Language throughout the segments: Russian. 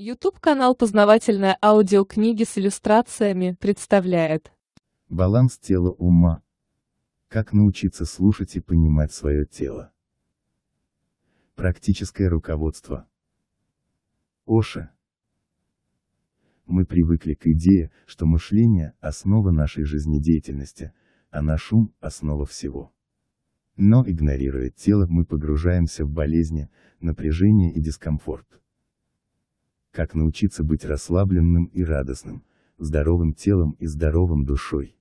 ютуб канал «Познавательная аудиокниги с иллюстрациями» представляет Баланс тела ума. Как научиться слушать и понимать свое тело. Практическое руководство. Оша. Мы привыкли к идее, что мышление – основа нашей жизнедеятельности, а наш ум – основа всего. Но игнорируя тело, мы погружаемся в болезни, напряжение и дискомфорт как научиться быть расслабленным и радостным, здоровым телом и здоровым душой.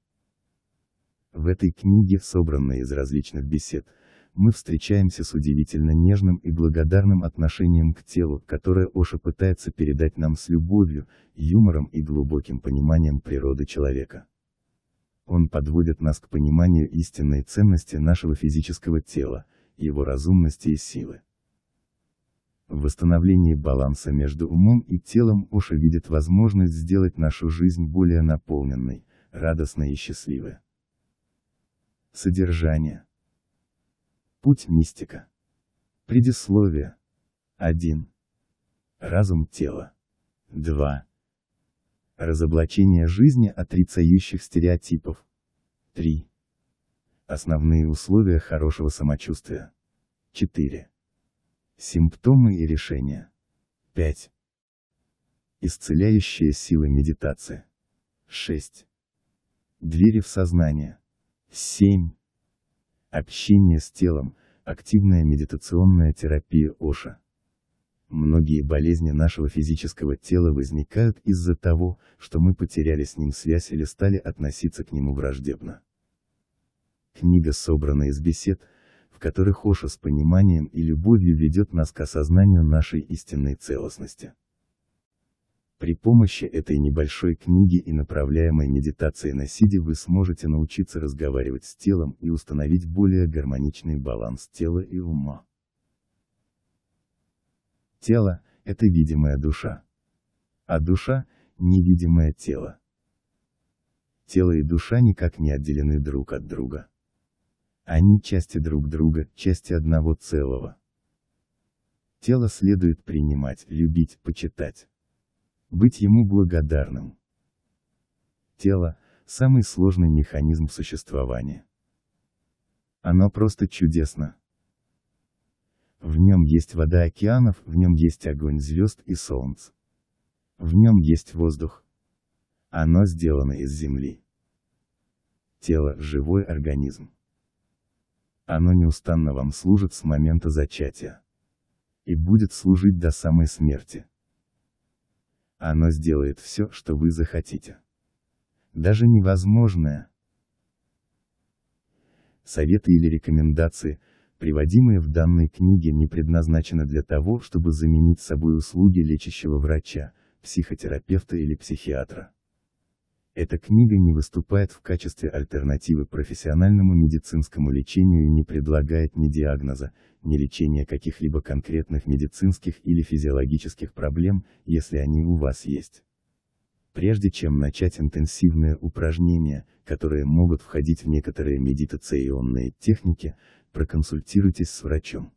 В этой книге, собранной из различных бесед, мы встречаемся с удивительно нежным и благодарным отношением к телу, которое Оша пытается передать нам с любовью, юмором и глубоким пониманием природы человека. Он подводит нас к пониманию истинной ценности нашего физического тела, его разумности и силы. В восстановлении баланса между умом и телом Оша видит возможность сделать нашу жизнь более наполненной, радостной и счастливой. Содержание. Путь мистика. Предисловие. 1. Разум тела. 2. Разоблачение жизни отрицающих стереотипов. 3. Основные условия хорошего самочувствия. 4. Симптомы и решения. 5. Исцеляющие силы медитации. 6. Двери в сознание. 7. Общение с телом, активная медитационная терапия Оша. Многие болезни нашего физического тела возникают из-за того, что мы потеряли с ним связь или стали относиться к нему враждебно. Книга собрана из бесед, в которых Оша с пониманием и любовью ведет нас к осознанию нашей истинной целостности. При помощи этой небольшой книги и направляемой медитации на сиде вы сможете научиться разговаривать с телом и установить более гармоничный баланс тела и ума. Тело – это видимая душа. А душа – невидимое тело. Тело и душа никак не отделены друг от друга. Они части друг друга, части одного целого. Тело следует принимать, любить, почитать. Быть ему благодарным. Тело – самый сложный механизм существования. Оно просто чудесно. В нем есть вода океанов, в нем есть огонь звезд и солнц. В нем есть воздух. Оно сделано из земли. Тело – живой организм. Оно неустанно вам служит с момента зачатия. И будет служить до самой смерти. Оно сделает все, что вы захотите. Даже невозможное. Советы или рекомендации, приводимые в данной книге, не предназначены для того, чтобы заменить собой услуги лечащего врача, психотерапевта или психиатра. Эта книга не выступает в качестве альтернативы профессиональному медицинскому лечению и не предлагает ни диагноза, ни лечения каких-либо конкретных медицинских или физиологических проблем, если они у вас есть. Прежде чем начать интенсивные упражнения, которые могут входить в некоторые медитационные техники, проконсультируйтесь с врачом.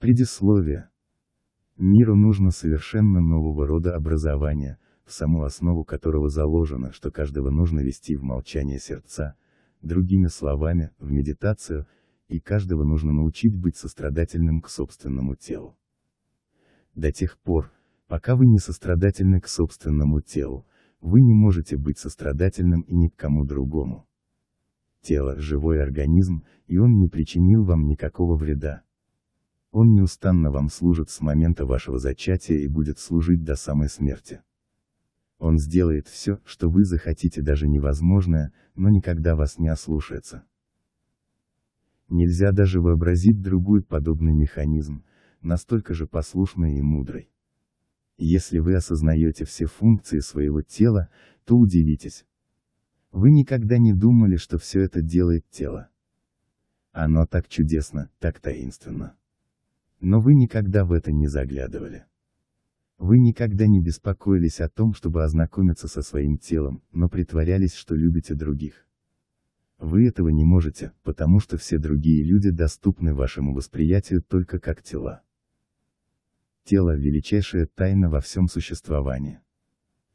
Предисловие. Миру нужно совершенно нового рода образование – саму основу которого заложено, что каждого нужно вести в молчание сердца, другими словами, в медитацию, и каждого нужно научить быть сострадательным к собственному телу. До тех пор, пока вы не сострадательны к собственному телу, вы не можете быть сострадательным и ни к кому другому. Тело – живой организм, и он не причинил вам никакого вреда. Он неустанно вам служит с момента вашего зачатия и будет служить до самой смерти. Он сделает все, что вы захотите даже невозможное, но никогда вас не ослушается. Нельзя даже вообразить другой подобный механизм, настолько же послушный и мудрый. Если вы осознаете все функции своего тела, то удивитесь. Вы никогда не думали, что все это делает тело. Оно так чудесно, так таинственно. Но вы никогда в это не заглядывали. Вы никогда не беспокоились о том, чтобы ознакомиться со своим телом, но притворялись, что любите других. Вы этого не можете, потому что все другие люди доступны вашему восприятию только как тела. Тело – величайшая тайна во всем существовании.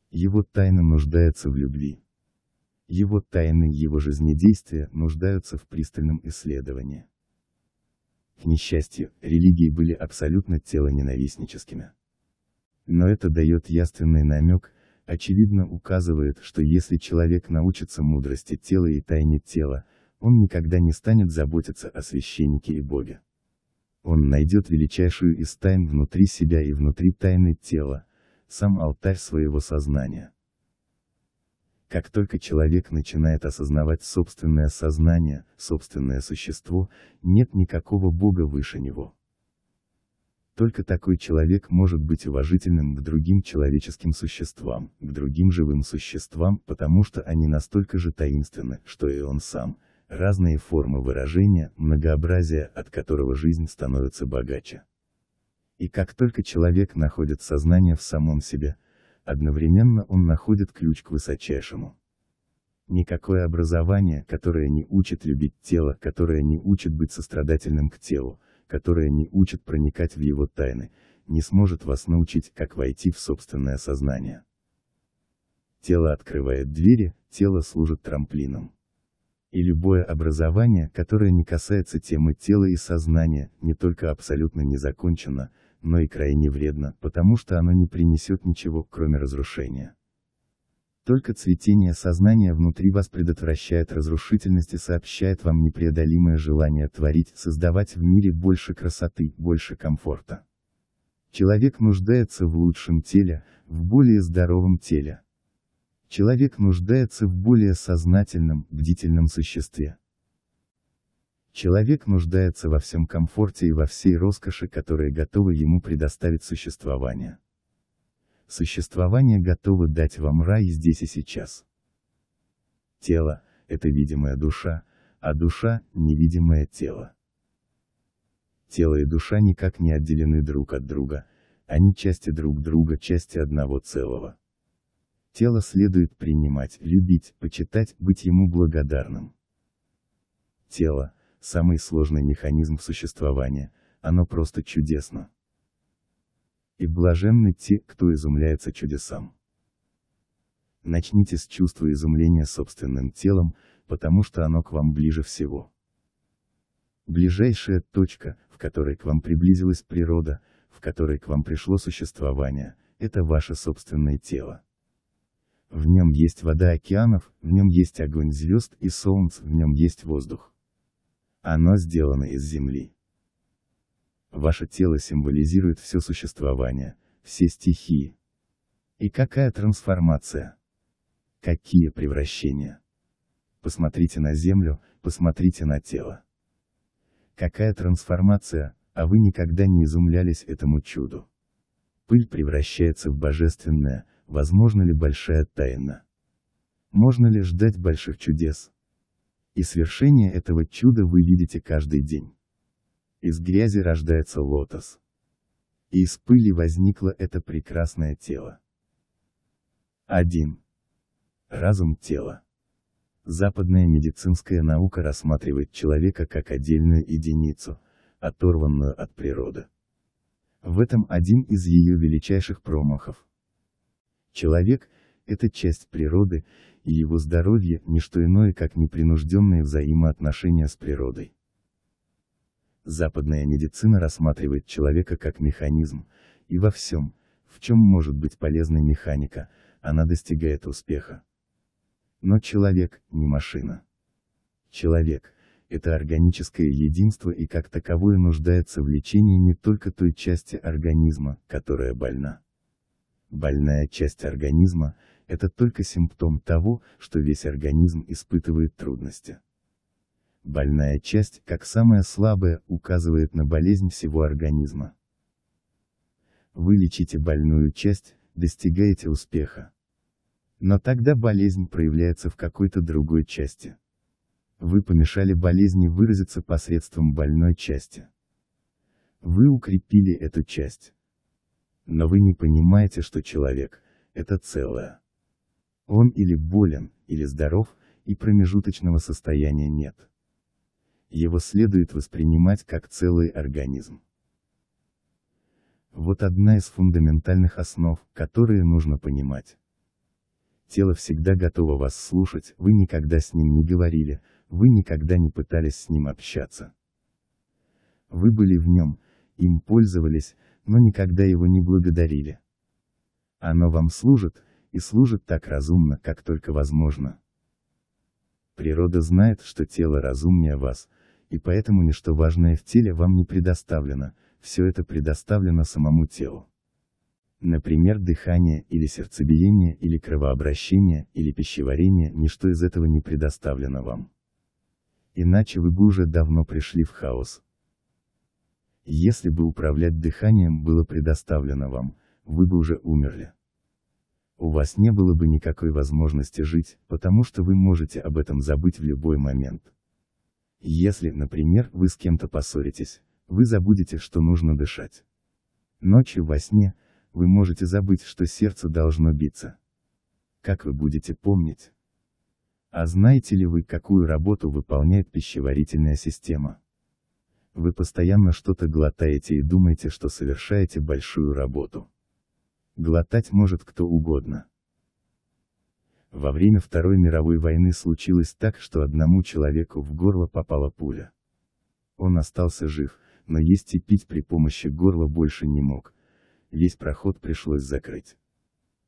Его тайна нуждается в любви. Его тайны его жизнедействия нуждаются в пристальном исследовании. К несчастью, религии были абсолютно телоненавистническими но это дает ясственный намек, очевидно указывает, что если человек научится мудрости тела и тайне тела, он никогда не станет заботиться о священнике и Боге. Он найдет величайшую из тайн внутри себя и внутри тайны тела, сам алтарь своего сознания. Как только человек начинает осознавать собственное сознание, собственное существо, нет никакого Бога выше него. Только такой человек может быть уважительным к другим человеческим существам, к другим живым существам, потому что они настолько же таинственны, что и он сам. Разные формы выражения, многообразие, от которого жизнь становится богаче. И как только человек находит сознание в самом себе, одновременно он находит ключ к высочайшему. Никакое образование, которое не учит любить тело, которое не учит быть сострадательным к телу, которая не учит проникать в его тайны, не сможет вас научить, как войти в собственное сознание. Тело открывает двери, тело служит трамплином. И любое образование, которое не касается темы тела и сознания, не только абсолютно незакончено, но и крайне вредно, потому что оно не принесет ничего, кроме разрушения. Только цветение сознания внутри вас предотвращает разрушительность и сообщает вам непреодолимое желание творить, создавать в мире больше красоты, больше комфорта. Человек нуждается в лучшем теле, в более здоровом теле. Человек нуждается в более сознательном, бдительном существе. Человек нуждается во всем комфорте и во всей роскоши, которые готовы ему предоставить существование существование готовы дать вам рай здесь и сейчас. Тело – это видимая душа, а душа – невидимое тело. Тело и душа никак не отделены друг от друга, они части друг друга, части одного целого. Тело следует принимать, любить, почитать, быть ему благодарным. Тело – самый сложный механизм существования, оно просто чудесно. И блаженны те, кто изумляется чудесам. Начните с чувства изумления собственным телом, потому что оно к вам ближе всего. Ближайшая точка, в которой к вам приблизилась природа, в которой к вам пришло существование, это ваше собственное тело. В нем есть вода океанов, в нем есть огонь звезд и солнц, в нем есть воздух. Оно сделано из земли. Ваше тело символизирует все существование, все стихии. И какая трансформация? Какие превращения? Посмотрите на землю, посмотрите на тело. Какая трансформация, а вы никогда не изумлялись этому чуду. Пыль превращается в божественное, возможно ли большая тайна? Можно ли ждать больших чудес? И свершение этого чуда вы видите каждый день. Из грязи рождается лотос. И из пыли возникло это прекрасное тело. 1. Разум тела. Западная медицинская наука рассматривает человека как отдельную единицу, оторванную от природы. В этом один из ее величайших промахов. Человек – это часть природы, и его здоровье – не что иное, как непринужденные взаимоотношения с природой. Западная медицина рассматривает человека как механизм, и во всем, в чем может быть полезна механика, она достигает успеха. Но человек, не машина. Человек – это органическое единство и как таковое нуждается в лечении не только той части организма, которая больна. Больная часть организма – это только симптом того, что весь организм испытывает трудности больная часть, как самая слабая, указывает на болезнь всего организма. Вылечите больную часть, достигаете успеха. Но тогда болезнь проявляется в какой-то другой части. Вы помешали болезни выразиться посредством больной части. Вы укрепили эту часть. Но вы не понимаете, что человек – это целое. Он или болен, или здоров, и промежуточного состояния нет его следует воспринимать как целый организм. Вот одна из фундаментальных основ, которые нужно понимать. Тело всегда готово вас слушать, вы никогда с ним не говорили, вы никогда не пытались с ним общаться. Вы были в нем, им пользовались, но никогда его не благодарили. Оно вам служит, и служит так разумно, как только возможно. Природа знает, что тело разумнее вас, и поэтому ничто важное в теле вам не предоставлено, все это предоставлено самому телу. Например, дыхание, или сердцебиение, или кровообращение, или пищеварение, ничто из этого не предоставлено вам. Иначе вы бы уже давно пришли в хаос. Если бы управлять дыханием было предоставлено вам, вы бы уже умерли. У вас не было бы никакой возможности жить, потому что вы можете об этом забыть в любой момент. Если, например, вы с кем-то поссоритесь, вы забудете, что нужно дышать. Ночью во сне, вы можете забыть, что сердце должно биться. Как вы будете помнить? А знаете ли вы, какую работу выполняет пищеварительная система? Вы постоянно что-то глотаете и думаете, что совершаете большую работу. Глотать может кто угодно. Во время Второй мировой войны случилось так, что одному человеку в горло попала пуля. Он остался жив, но есть и пить при помощи горла больше не мог. Весь проход пришлось закрыть.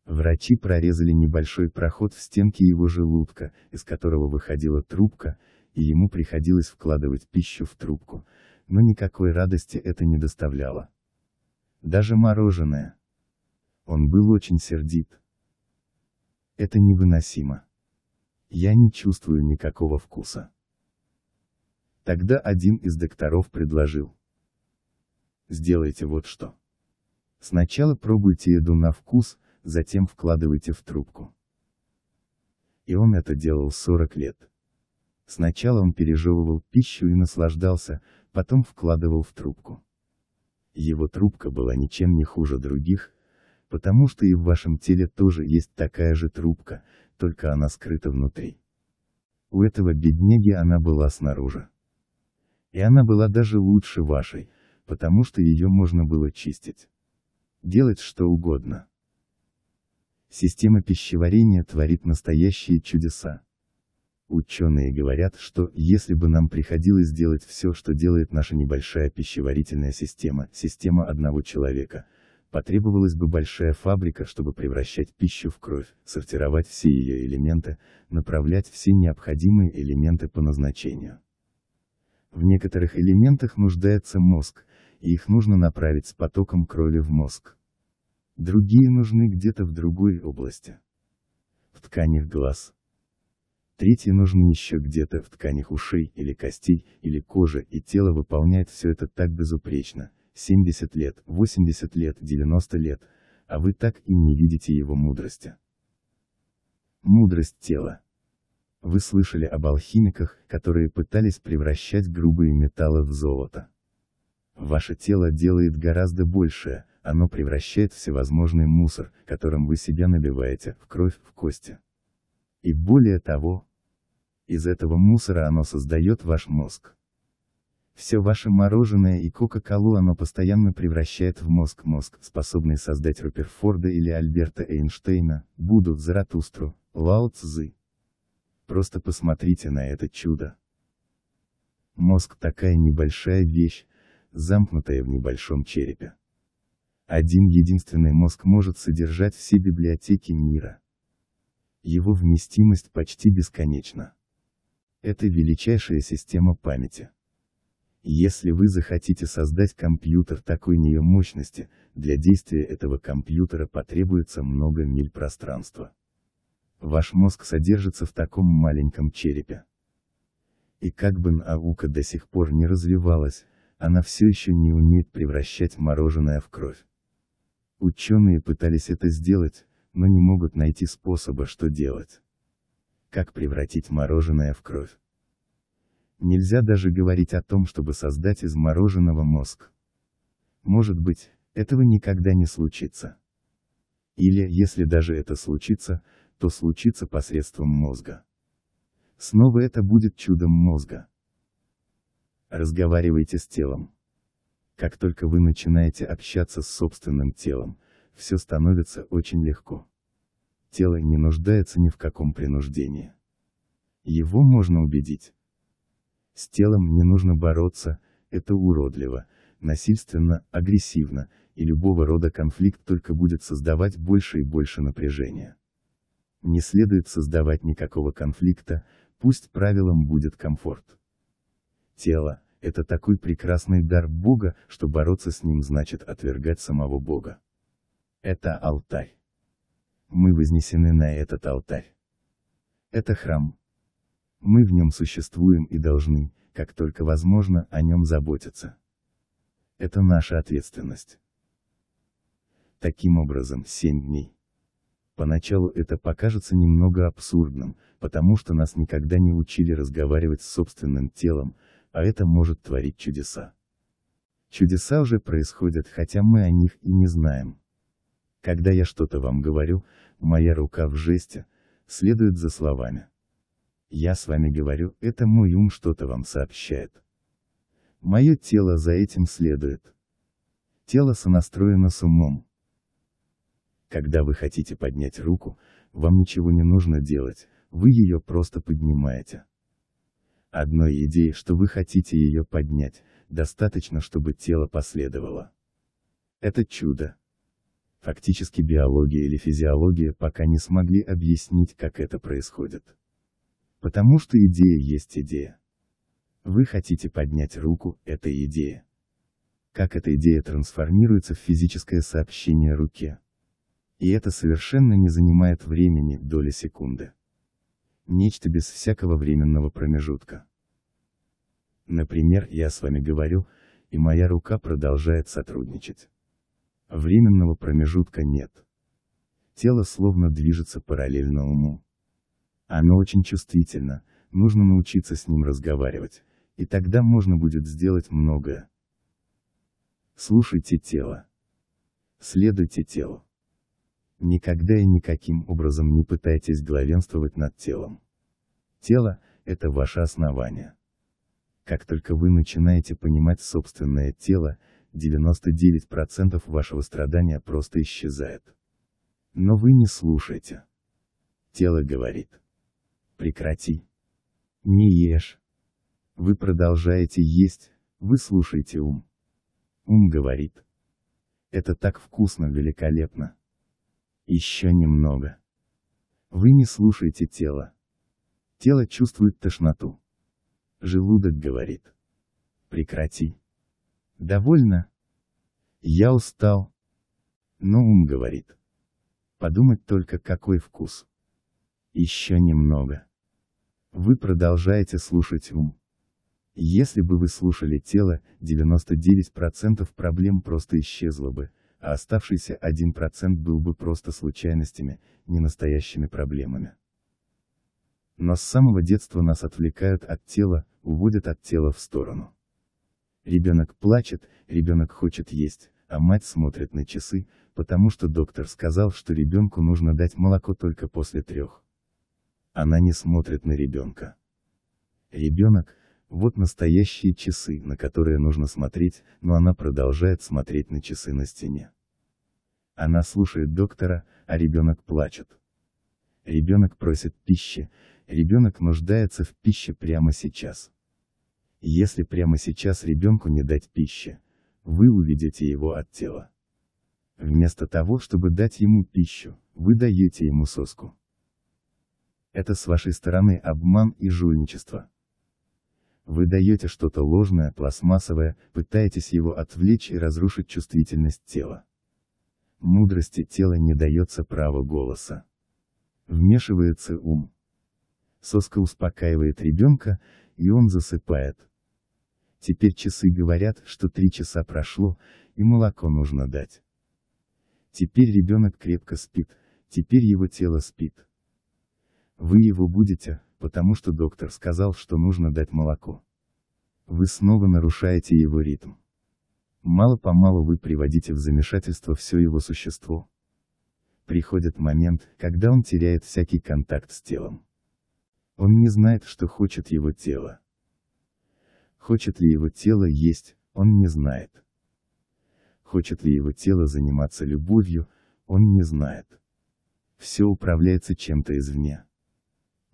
Врачи прорезали небольшой проход в стенке его желудка, из которого выходила трубка, и ему приходилось вкладывать пищу в трубку, но никакой радости это не доставляло. Даже мороженое. Он был очень сердит. Это невыносимо. Я не чувствую никакого вкуса. Тогда один из докторов предложил. Сделайте вот что. Сначала пробуйте еду на вкус, затем вкладывайте в трубку. И он это делал 40 лет. Сначала он пережевывал пищу и наслаждался, потом вкладывал в трубку. Его трубка была ничем не хуже других, потому что и в вашем теле тоже есть такая же трубка, только она скрыта внутри. У этого бедняги она была снаружи. И она была даже лучше вашей, потому что ее можно было чистить. Делать что угодно. Система пищеварения творит настоящие чудеса. Ученые говорят, что, если бы нам приходилось делать все, что делает наша небольшая пищеварительная система, система одного человека, Потребовалась бы большая фабрика, чтобы превращать пищу в кровь, сортировать все ее элементы, направлять все необходимые элементы по назначению. В некоторых элементах нуждается мозг, и их нужно направить с потоком крови в мозг. Другие нужны где-то в другой области. В тканях глаз. Третьи нужны еще где-то в тканях ушей или костей, или кожи, и тело выполняет все это так безупречно, 70 лет, 80 лет, 90 лет, а вы так и не видите его мудрости. Мудрость тела. Вы слышали об алхимиках, которые пытались превращать грубые металлы в золото. Ваше тело делает гораздо большее, оно превращает всевозможный мусор, которым вы себя набиваете, в кровь, в кости. И более того, из этого мусора оно создает ваш мозг. Все ваше мороженое и Кока-Колу оно постоянно превращает в мозг мозг, способный создать Руперфорда или Альберта Эйнштейна, Будду, Заратустру, Лао Цзы. Просто посмотрите на это чудо. Мозг такая небольшая вещь, замкнутая в небольшом черепе. Один единственный мозг может содержать все библиотеки мира. Его вместимость почти бесконечна. Это величайшая система памяти. Если вы захотите создать компьютер такой нее мощности, для действия этого компьютера потребуется много миль пространства. Ваш мозг содержится в таком маленьком черепе. И как бы наука до сих пор не развивалась, она все еще не умеет превращать мороженое в кровь. Ученые пытались это сделать, но не могут найти способа, что делать. Как превратить мороженое в кровь? Нельзя даже говорить о том, чтобы создать из мороженого мозг. Может быть, этого никогда не случится. Или, если даже это случится, то случится посредством мозга. Снова это будет чудом мозга. Разговаривайте с телом. Как только вы начинаете общаться с собственным телом, все становится очень легко. Тело не нуждается ни в каком принуждении. Его можно убедить. С телом не нужно бороться, это уродливо, насильственно, агрессивно, и любого рода конфликт только будет создавать больше и больше напряжения. Не следует создавать никакого конфликта, пусть правилом будет комфорт. Тело – это такой прекрасный дар Бога, что бороться с ним значит отвергать самого Бога. Это алтарь. Мы вознесены на этот алтарь. Это храм, мы в нем существуем и должны, как только возможно, о нем заботиться. Это наша ответственность. Таким образом, семь дней. Поначалу это покажется немного абсурдным, потому что нас никогда не учили разговаривать с собственным телом, а это может творить чудеса. Чудеса уже происходят, хотя мы о них и не знаем. Когда я что-то вам говорю, моя рука в жесте, следует за словами. Я с вами говорю, это мой ум что-то вам сообщает. Мое тело за этим следует. Тело сонастроено с умом. Когда вы хотите поднять руку, вам ничего не нужно делать, вы ее просто поднимаете. Одной идеи, что вы хотите ее поднять, достаточно, чтобы тело последовало. Это чудо. Фактически биология или физиология пока не смогли объяснить, как это происходит. Потому что идея есть идея. Вы хотите поднять руку, это идея. Как эта идея трансформируется в физическое сообщение руке. И это совершенно не занимает времени, доли секунды. Нечто без всякого временного промежутка. Например, я с вами говорю, и моя рука продолжает сотрудничать. Временного промежутка нет. Тело словно движется параллельно уму. Оно очень чувствительно, нужно научиться с ним разговаривать, и тогда можно будет сделать многое. Слушайте тело. Следуйте телу. Никогда и никаким образом не пытайтесь главенствовать над телом. Тело – это ваше основание. Как только вы начинаете понимать собственное тело, 99% вашего страдания просто исчезает. Но вы не слушаете. Тело говорит прекрати. Не ешь. Вы продолжаете есть, вы слушаете ум. Ум говорит. Это так вкусно, великолепно. Еще немного. Вы не слушаете тело. Тело чувствует тошноту. Желудок говорит. Прекрати. Довольно. Я устал. Но ум говорит. Подумать только какой вкус. Еще немного. Вы продолжаете слушать ум. Если бы вы слушали тело, 99% проблем просто исчезло бы, а оставшийся 1% был бы просто случайностями, не настоящими проблемами. Но с самого детства нас отвлекают от тела, уводят от тела в сторону. Ребенок плачет, ребенок хочет есть, а мать смотрит на часы, потому что доктор сказал, что ребенку нужно дать молоко только после трех. Она не смотрит на ребенка. Ребенок, вот настоящие часы, на которые нужно смотреть, но она продолжает смотреть на часы на стене. Она слушает доктора, а ребенок плачет. Ребенок просит пищи, ребенок нуждается в пище прямо сейчас. Если прямо сейчас ребенку не дать пищи, вы уведете его от тела. Вместо того, чтобы дать ему пищу, вы даете ему соску. Это с вашей стороны обман и жульничество. Вы даете что-то ложное, пластмассовое, пытаетесь его отвлечь и разрушить чувствительность тела. Мудрости тела не дается право голоса. Вмешивается ум. Соска успокаивает ребенка, и он засыпает. Теперь часы говорят, что три часа прошло, и молоко нужно дать. Теперь ребенок крепко спит, теперь его тело спит. Вы его будете, потому что доктор сказал, что нужно дать молоко. Вы снова нарушаете его ритм. Мало-помалу вы приводите в замешательство все его существо. Приходит момент, когда он теряет всякий контакт с телом. Он не знает, что хочет его тело. Хочет ли его тело есть, он не знает. Хочет ли его тело заниматься любовью, он не знает. Все управляется чем-то извне.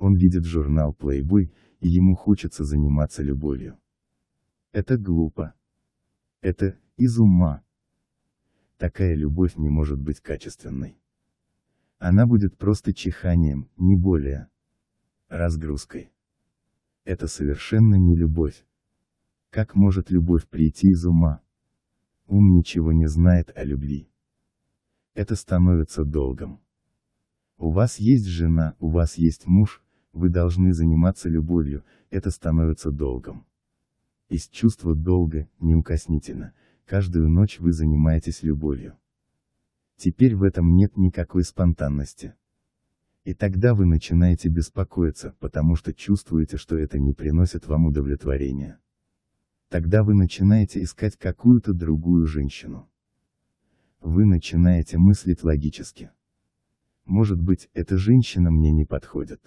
Он видит журнал Playboy, и ему хочется заниматься любовью. Это глупо. Это, из ума. Такая любовь не может быть качественной. Она будет просто чиханием, не более. Разгрузкой. Это совершенно не любовь. Как может любовь прийти из ума? Ум ничего не знает о любви. Это становится долгом. У вас есть жена, у вас есть муж, вы должны заниматься любовью, это становится долгом. Из чувства долга, неукоснительно, каждую ночь вы занимаетесь любовью. Теперь в этом нет никакой спонтанности. И тогда вы начинаете беспокоиться, потому что чувствуете, что это не приносит вам удовлетворения. Тогда вы начинаете искать какую-то другую женщину. Вы начинаете мыслить логически. Может быть, эта женщина мне не подходит.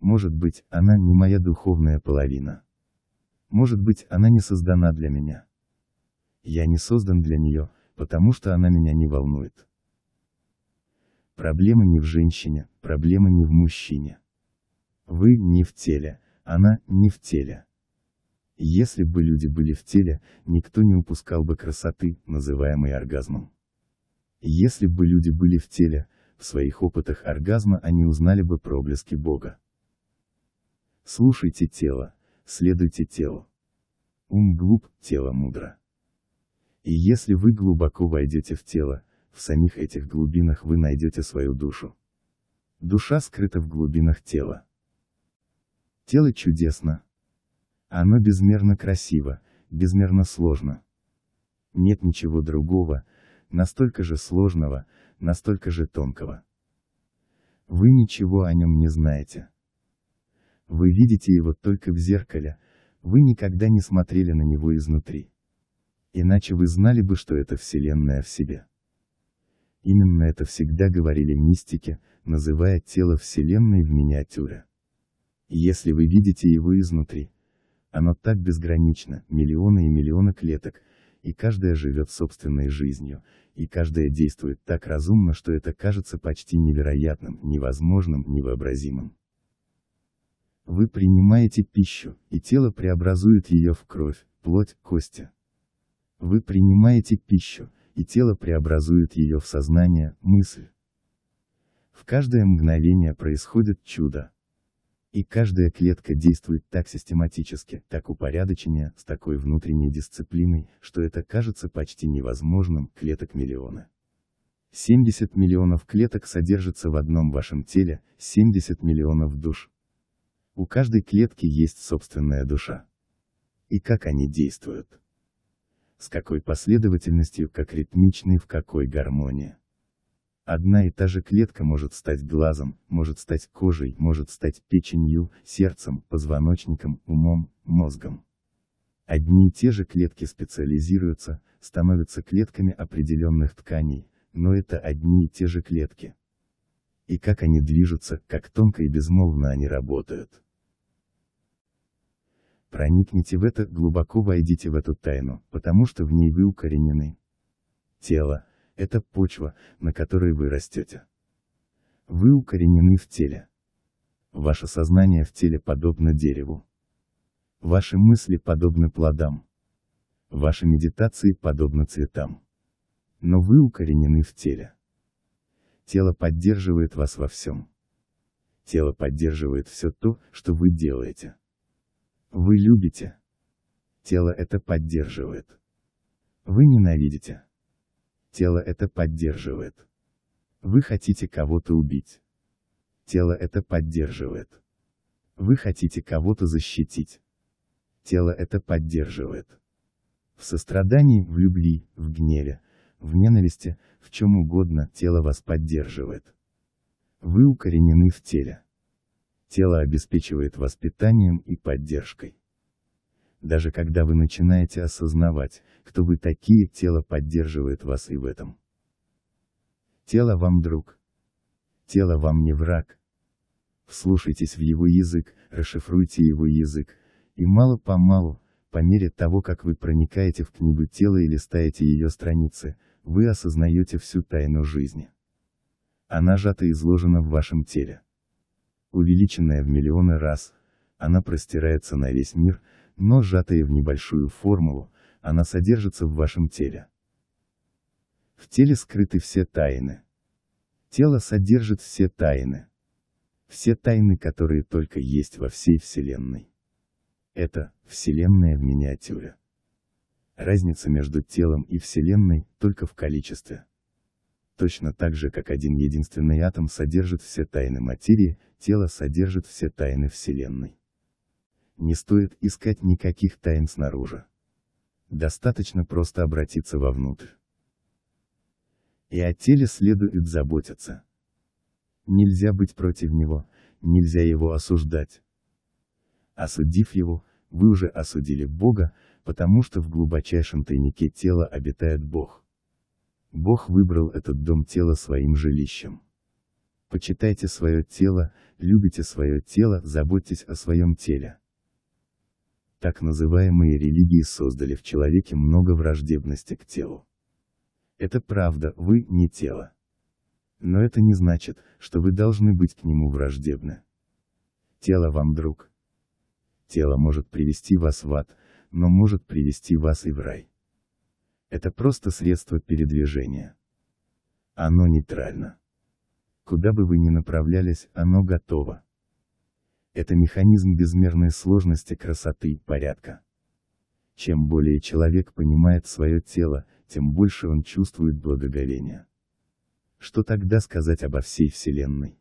Может быть, она не моя духовная половина. Может быть, она не создана для меня. Я не создан для нее, потому что она меня не волнует. Проблема не в женщине, проблема не в мужчине. Вы не в теле, она не в теле. Если бы люди были в теле, никто не упускал бы красоты, называемой оргазмом. Если бы люди были в теле, в своих опытах оргазма они узнали бы проблески Бога. Слушайте тело, следуйте телу. Ум глуп, тело мудро. И если вы глубоко войдете в тело, в самих этих глубинах вы найдете свою душу. Душа скрыта в глубинах тела. Тело чудесно. Оно безмерно красиво, безмерно сложно. Нет ничего другого, настолько же сложного, настолько же тонкого. Вы ничего о нем не знаете. Вы видите его только в зеркале, вы никогда не смотрели на него изнутри. Иначе вы знали бы, что это Вселенная в себе. Именно это всегда говорили мистики, называя тело Вселенной в миниатюре. И если вы видите его изнутри, оно так безгранично, миллионы и миллионы клеток, и каждая живет собственной жизнью, и каждая действует так разумно, что это кажется почти невероятным, невозможным, невообразимым. Вы принимаете пищу, и тело преобразует ее в кровь, плоть, кости. Вы принимаете пищу, и тело преобразует ее в сознание, мысль. В каждое мгновение происходит чудо. И каждая клетка действует так систематически, так упорядоченнее, с такой внутренней дисциплиной, что это кажется почти невозможным, клеток миллионы. 70 миллионов клеток содержится в одном вашем теле, 70 миллионов душ. У каждой клетки есть собственная душа. И как они действуют. С какой последовательностью, как ритмичны, в какой гармонии. Одна и та же клетка может стать глазом, может стать кожей, может стать печенью, сердцем, позвоночником, умом, мозгом. Одни и те же клетки специализируются, становятся клетками определенных тканей, но это одни и те же клетки. И как они движутся, как тонко и безмолвно они работают. Проникните в это, глубоко войдите в эту тайну, потому что в ней вы укоренены. Тело – это почва, на которой вы растете. Вы укоренены в теле. Ваше сознание в теле подобно дереву. Ваши мысли подобны плодам. Ваши медитации подобны цветам. Но вы укоренены в теле. Тело поддерживает вас во всем. Тело поддерживает все то, что вы делаете. Вы любите. Тело это поддерживает. Вы ненавидите. Тело это поддерживает. Вы хотите кого-то убить. Тело это поддерживает. Вы хотите кого-то защитить. Тело это поддерживает. В сострадании, в любви, в гневе, в ненависти, в чем угодно, тело вас поддерживает. Вы укоренены в теле тело обеспечивает вас питанием и поддержкой. Даже когда вы начинаете осознавать, кто вы такие, тело поддерживает вас и в этом. Тело вам друг. Тело вам не враг. Вслушайтесь в его язык, расшифруйте его язык, и мало-помалу, по мере того, как вы проникаете в книгу тела и листаете ее страницы, вы осознаете всю тайну жизни. Она жата и изложена в вашем теле увеличенная в миллионы раз, она простирается на весь мир, но сжатая в небольшую формулу, она содержится в вашем теле. В теле скрыты все тайны. Тело содержит все тайны. Все тайны, которые только есть во всей Вселенной. Это, Вселенная в миниатюре. Разница между телом и Вселенной, только в количестве. Точно так же, как один единственный атом содержит все тайны материи, тело содержит все тайны Вселенной. Не стоит искать никаких тайн снаружи. Достаточно просто обратиться вовнутрь. И о теле следует заботиться. Нельзя быть против него, нельзя его осуждать. Осудив его, вы уже осудили Бога, потому что в глубочайшем тайнике тела обитает Бог. Бог выбрал этот дом тела своим жилищем. Почитайте свое тело, любите свое тело, заботьтесь о своем теле. Так называемые религии создали в человеке много враждебности к телу. Это правда, вы не тело. Но это не значит, что вы должны быть к нему враждебны. Тело вам друг. Тело может привести вас в ад, но может привести вас и в рай. Это просто средство передвижения. Оно нейтрально. Куда бы вы ни направлялись, оно готово. Это механизм безмерной сложности красоты и порядка. Чем более человек понимает свое тело, тем больше он чувствует благоговение. Что тогда сказать обо всей Вселенной?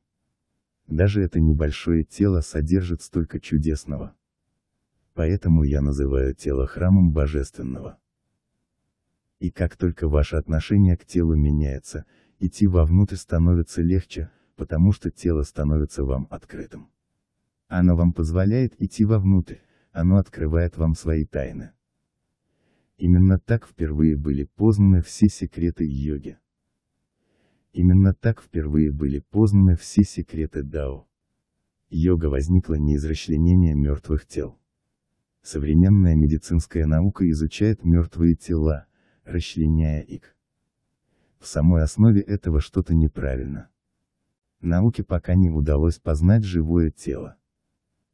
Даже это небольшое тело содержит столько чудесного. Поэтому я называю тело храмом божественного. И как только ваше отношение к телу меняется, идти вовнутрь становится легче, потому что тело становится вам открытым. Оно вам позволяет идти вовнутрь, оно открывает вам свои тайны. Именно так впервые были познаны все секреты йоги. Именно так впервые были познаны все секреты Дао. Йога возникла не из расчленения мертвых тел. Современная медицинская наука изучает мертвые тела, расчленяя их в самой основе этого что-то неправильно. Науке пока не удалось познать живое тело.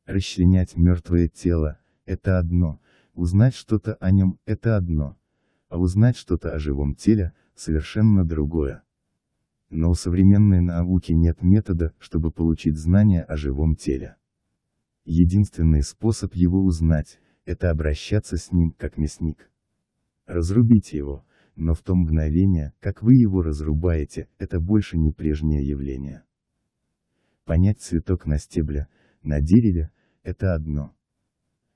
Расчленять мертвое тело – это одно, узнать что-то о нем – это одно, а узнать что-то о живом теле – совершенно другое. Но у современной науки нет метода, чтобы получить знания о живом теле. Единственный способ его узнать – это обращаться с ним как мясник. Разрубить его – но в то мгновение, как вы его разрубаете, это больше не прежнее явление. Понять цветок на стебле, на дереве, это одно.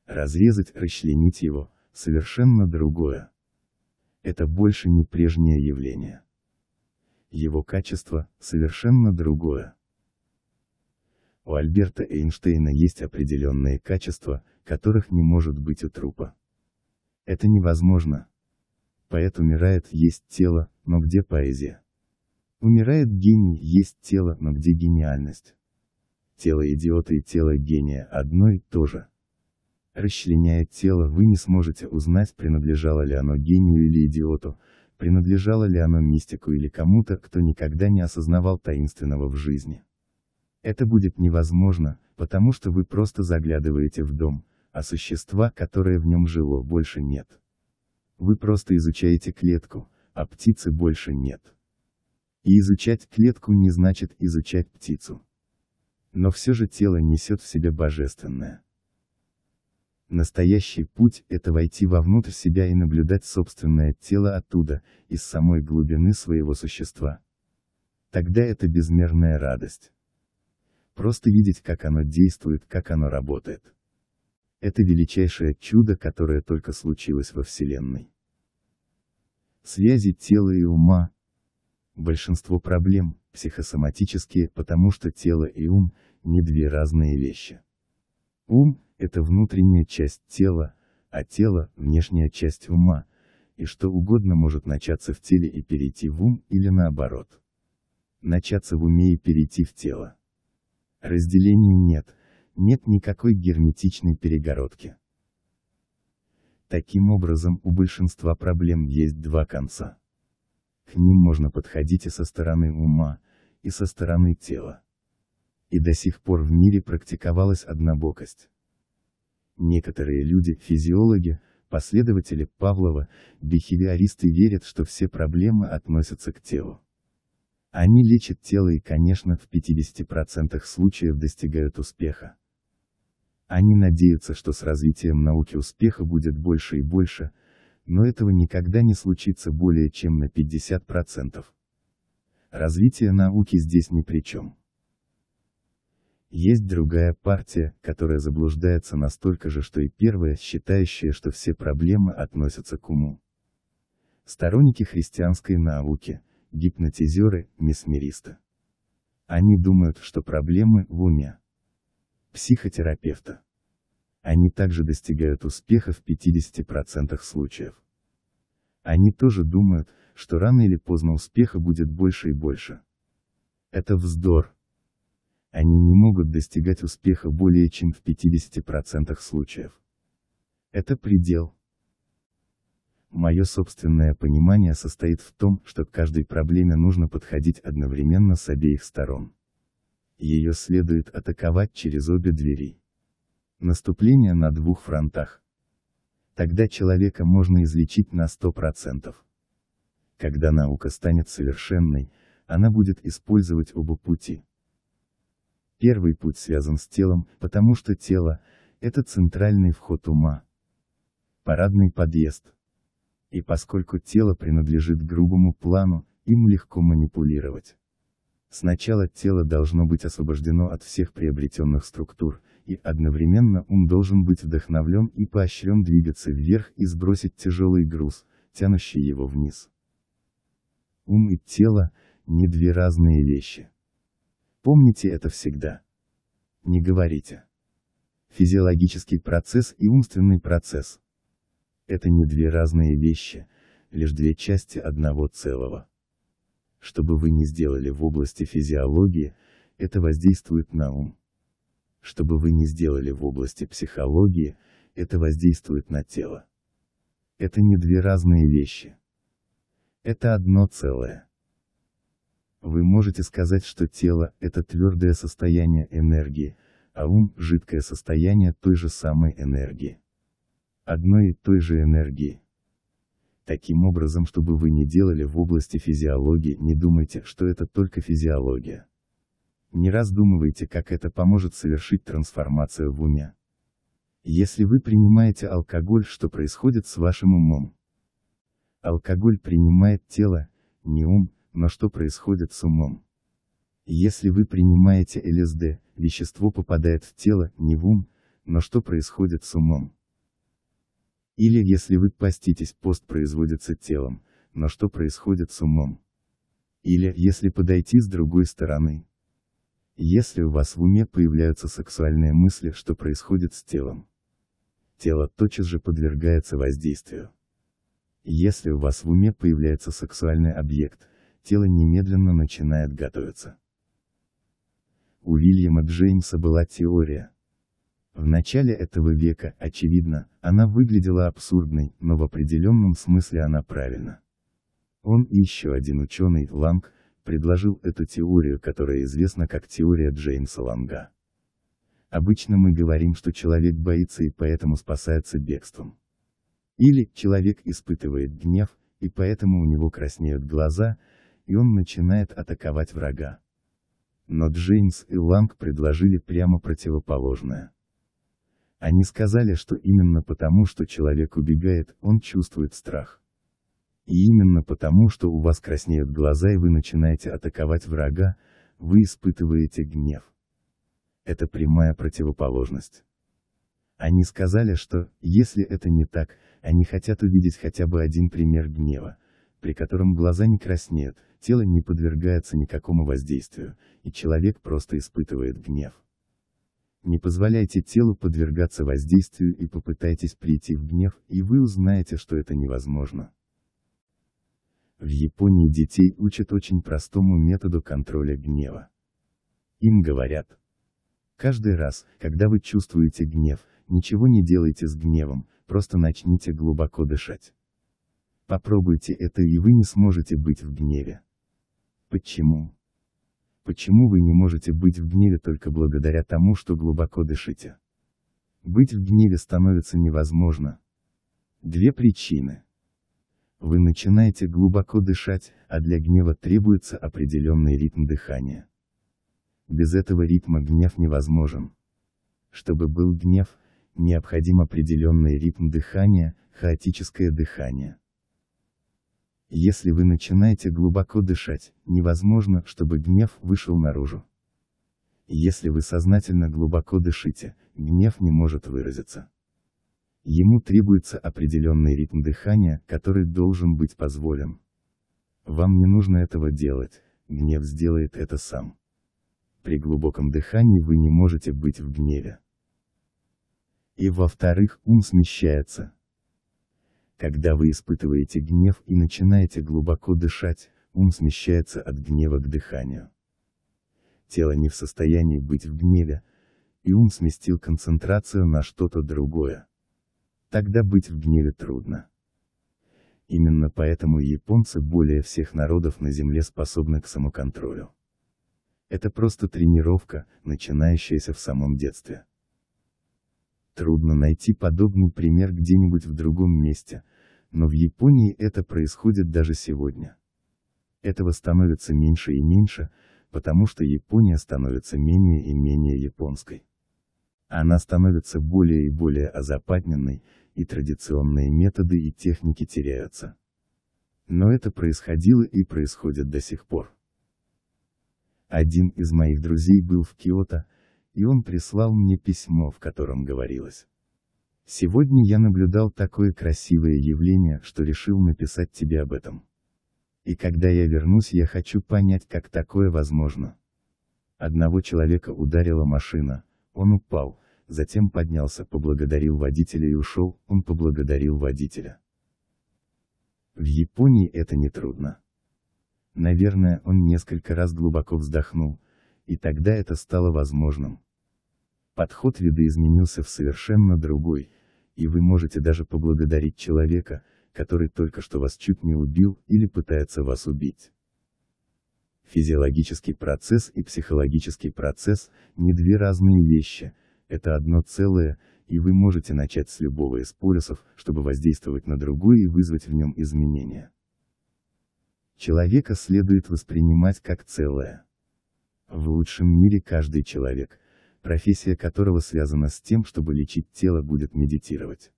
Разрезать, расчленить его, совершенно другое. Это больше не прежнее явление. Его качество, совершенно другое. У Альберта Эйнштейна есть определенные качества, которых не может быть у трупа. Это невозможно поэт умирает, есть тело, но где поэзия? Умирает гений, есть тело, но где гениальность? Тело идиота и тело гения одно и то же. Расчленяя тело, вы не сможете узнать, принадлежало ли оно гению или идиоту, принадлежало ли оно мистику или кому-то, кто никогда не осознавал таинственного в жизни. Это будет невозможно, потому что вы просто заглядываете в дом, а существа, которое в нем жило, больше нет. Вы просто изучаете клетку, а птицы больше нет. И изучать клетку не значит изучать птицу. Но все же тело несет в себе божественное. Настоящий путь – это войти вовнутрь себя и наблюдать собственное тело оттуда, из самой глубины своего существа. Тогда это безмерная радость. Просто видеть, как оно действует, как оно работает. Это величайшее чудо, которое только случилось во Вселенной. Связи тела и ума. Большинство проблем, психосоматические, потому что тело и ум – не две разные вещи. Ум – это внутренняя часть тела, а тело – внешняя часть ума, и что угодно может начаться в теле и перейти в ум или наоборот. Начаться в уме и перейти в тело. Разделения нет – нет никакой герметичной перегородки. Таким образом, у большинства проблем есть два конца. К ним можно подходить и со стороны ума, и со стороны тела. И до сих пор в мире практиковалась однобокость. Некоторые люди, физиологи, последователи Павлова, бихевиористы верят, что все проблемы относятся к телу. Они лечат тело и, конечно, в 50% случаев достигают успеха. Они надеются, что с развитием науки успеха будет больше и больше, но этого никогда не случится более чем на 50%. Развитие науки здесь ни при чем. Есть другая партия, которая заблуждается настолько же, что и первая, считающая, что все проблемы относятся к уму. Сторонники христианской науки, гипнотизеры, месмеристы. Они думают, что проблемы в уме психотерапевта. Они также достигают успеха в 50% случаев. Они тоже думают, что рано или поздно успеха будет больше и больше. Это вздор. Они не могут достигать успеха более чем в 50% случаев. Это предел. Мое собственное понимание состоит в том, что к каждой проблеме нужно подходить одновременно с обеих сторон ее следует атаковать через обе двери. Наступление на двух фронтах. Тогда человека можно излечить на 100%. Когда наука станет совершенной, она будет использовать оба пути. Первый путь связан с телом, потому что тело – это центральный вход ума. Парадный подъезд. И поскольку тело принадлежит грубому плану, им легко манипулировать. Сначала тело должно быть освобождено от всех приобретенных структур, и одновременно ум должен быть вдохновлен и поощрен двигаться вверх и сбросить тяжелый груз, тянущий его вниз. Ум и тело – не две разные вещи. Помните это всегда. Не говорите. Физиологический процесс и умственный процесс. Это не две разные вещи, лишь две части одного целого что бы вы ни сделали в области физиологии, это воздействует на ум. Что бы вы ни сделали в области психологии, это воздействует на тело. Это не две разные вещи. Это одно целое. Вы можете сказать, что тело – это твердое состояние энергии, а ум – жидкое состояние той же самой энергии. Одной и той же энергии. Таким образом, чтобы вы не делали в области физиологии, не думайте, что это только физиология. Не раздумывайте, как это поможет совершить трансформацию в уме. Если вы принимаете алкоголь, что происходит с вашим умом? Алкоголь принимает тело, не ум, но что происходит с умом? Если вы принимаете ЛСД, вещество попадает в тело, не в ум, но что происходит с умом? Или если вы поститесь, пост производится телом, но что происходит с умом? Или, если подойти с другой стороны. Если у вас в уме появляются сексуальные мысли, что происходит с телом? Тело тотчас же подвергается воздействию. Если у вас в уме появляется сексуальный объект, тело немедленно начинает готовиться. У Вильяма Джеймса была теория, в начале этого века, очевидно, она выглядела абсурдной, но в определенном смысле она правильна. Он и еще один ученый, Ланг, предложил эту теорию, которая известна как теория Джеймса Ланга. Обычно мы говорим, что человек боится и поэтому спасается бегством. Или, человек испытывает гнев, и поэтому у него краснеют глаза, и он начинает атаковать врага. Но Джеймс и Ланг предложили прямо противоположное. Они сказали, что именно потому, что человек убегает, он чувствует страх. И именно потому, что у вас краснеют глаза и вы начинаете атаковать врага, вы испытываете гнев. Это прямая противоположность. Они сказали, что, если это не так, они хотят увидеть хотя бы один пример гнева, при котором глаза не краснеют, тело не подвергается никакому воздействию, и человек просто испытывает гнев. Не позволяйте телу подвергаться воздействию и попытайтесь прийти в гнев, и вы узнаете, что это невозможно. В Японии детей учат очень простому методу контроля гнева. Им говорят. Каждый раз, когда вы чувствуете гнев, ничего не делайте с гневом, просто начните глубоко дышать. Попробуйте это и вы не сможете быть в гневе. Почему? Почему вы не можете быть в гневе только благодаря тому, что глубоко дышите? Быть в гневе становится невозможно. Две причины. Вы начинаете глубоко дышать, а для гнева требуется определенный ритм дыхания. Без этого ритма гнев невозможен. Чтобы был гнев, необходим определенный ритм дыхания, хаотическое дыхание. Если вы начинаете глубоко дышать, невозможно, чтобы гнев вышел наружу. Если вы сознательно глубоко дышите, гнев не может выразиться. Ему требуется определенный ритм дыхания, который должен быть позволен. Вам не нужно этого делать, гнев сделает это сам. При глубоком дыхании вы не можете быть в гневе. И во-вторых, ум смещается, когда вы испытываете гнев и начинаете глубоко дышать, ум смещается от гнева к дыханию. Тело не в состоянии быть в гневе, и ум сместил концентрацию на что-то другое. Тогда быть в гневе трудно. Именно поэтому японцы более всех народов на Земле способны к самоконтролю. Это просто тренировка, начинающаяся в самом детстве. Трудно найти подобный пример где-нибудь в другом месте, но в Японии это происходит даже сегодня. Этого становится меньше и меньше, потому что Япония становится менее и менее японской. Она становится более и более озападненной, и традиционные методы и техники теряются. Но это происходило и происходит до сих пор. Один из моих друзей был в Киото, и он прислал мне письмо, в котором говорилось. Сегодня я наблюдал такое красивое явление, что решил написать тебе об этом. И когда я вернусь, я хочу понять, как такое возможно. Одного человека ударила машина, он упал, затем поднялся, поблагодарил водителя и ушел, он поблагодарил водителя. В Японии это нетрудно. Наверное, он несколько раз глубоко вздохнул, и тогда это стало возможным. Подход видоизменился в совершенно другой, и вы можете даже поблагодарить человека, который только что вас чуть не убил или пытается вас убить. Физиологический процесс и психологический процесс – не две разные вещи, это одно целое, и вы можете начать с любого из полюсов, чтобы воздействовать на другой и вызвать в нем изменения. Человека следует воспринимать как целое. В лучшем мире каждый человек – профессия которого связана с тем, чтобы лечить тело, будет медитировать.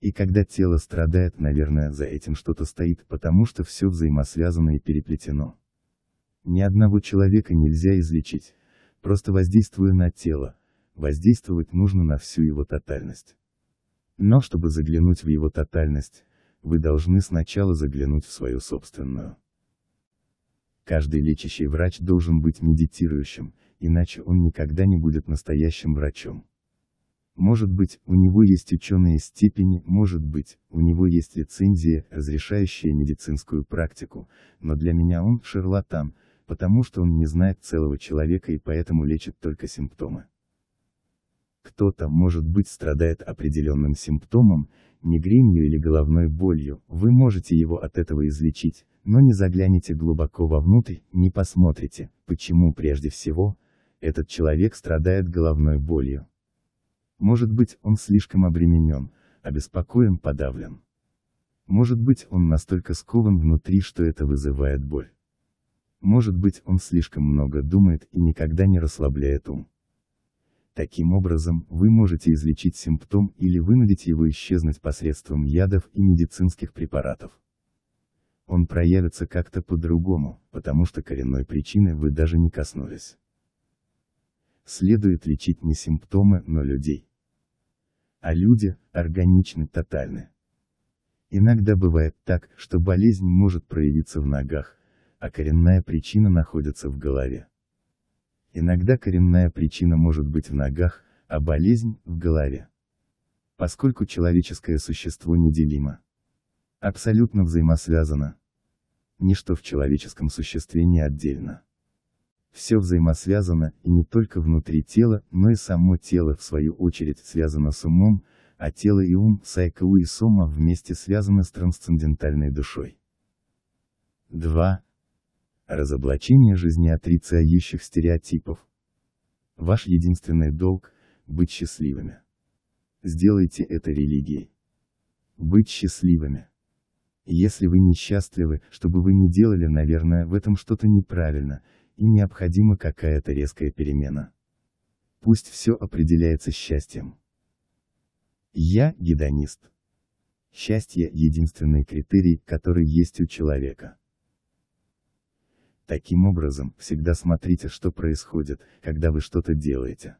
И когда тело страдает, наверное, за этим что-то стоит, потому что все взаимосвязано и переплетено. Ни одного человека нельзя излечить, просто воздействуя на тело, воздействовать нужно на всю его тотальность. Но чтобы заглянуть в его тотальность, вы должны сначала заглянуть в свою собственную. Каждый лечащий врач должен быть медитирующим, иначе он никогда не будет настоящим врачом. Может быть, у него есть ученые степени, может быть, у него есть лицензия, разрешающая медицинскую практику, но для меня он шарлатан, потому что он не знает целого человека и поэтому лечит только симптомы. Кто-то, может быть, страдает определенным симптомом, мигренью или головной болью, вы можете его от этого излечить, но не заглянете глубоко вовнутрь, не посмотрите, почему прежде всего, этот человек страдает головной болью. Может быть, он слишком обременен, обеспокоен, подавлен. Может быть, он настолько скован внутри, что это вызывает боль. Может быть, он слишком много думает и никогда не расслабляет ум. Таким образом, вы можете излечить симптом или вынудить его исчезнуть посредством ядов и медицинских препаратов он проявится как-то по-другому, потому что коренной причины вы даже не коснулись. Следует лечить не симптомы, но людей. А люди, органичны тотальны. Иногда бывает так, что болезнь может проявиться в ногах, а коренная причина находится в голове. Иногда коренная причина может быть в ногах, а болезнь – в голове. Поскольку человеческое существо неделимо, абсолютно взаимосвязано. Ничто в человеческом существе не отдельно. Все взаимосвязано, и не только внутри тела, но и само тело в свою очередь связано с умом, а тело и ум, сайкау и сома вместе связаны с трансцендентальной душой. 2. Разоблачение жизнеотрицающих стереотипов. Ваш единственный долг – быть счастливыми. Сделайте это религией. Быть счастливыми. Если вы несчастливы, что бы вы ни делали, наверное, в этом что-то неправильно, и необходима какая-то резкая перемена. Пусть все определяется счастьем. Я – гедонист. Счастье – единственный критерий, который есть у человека. Таким образом, всегда смотрите, что происходит, когда вы что-то делаете.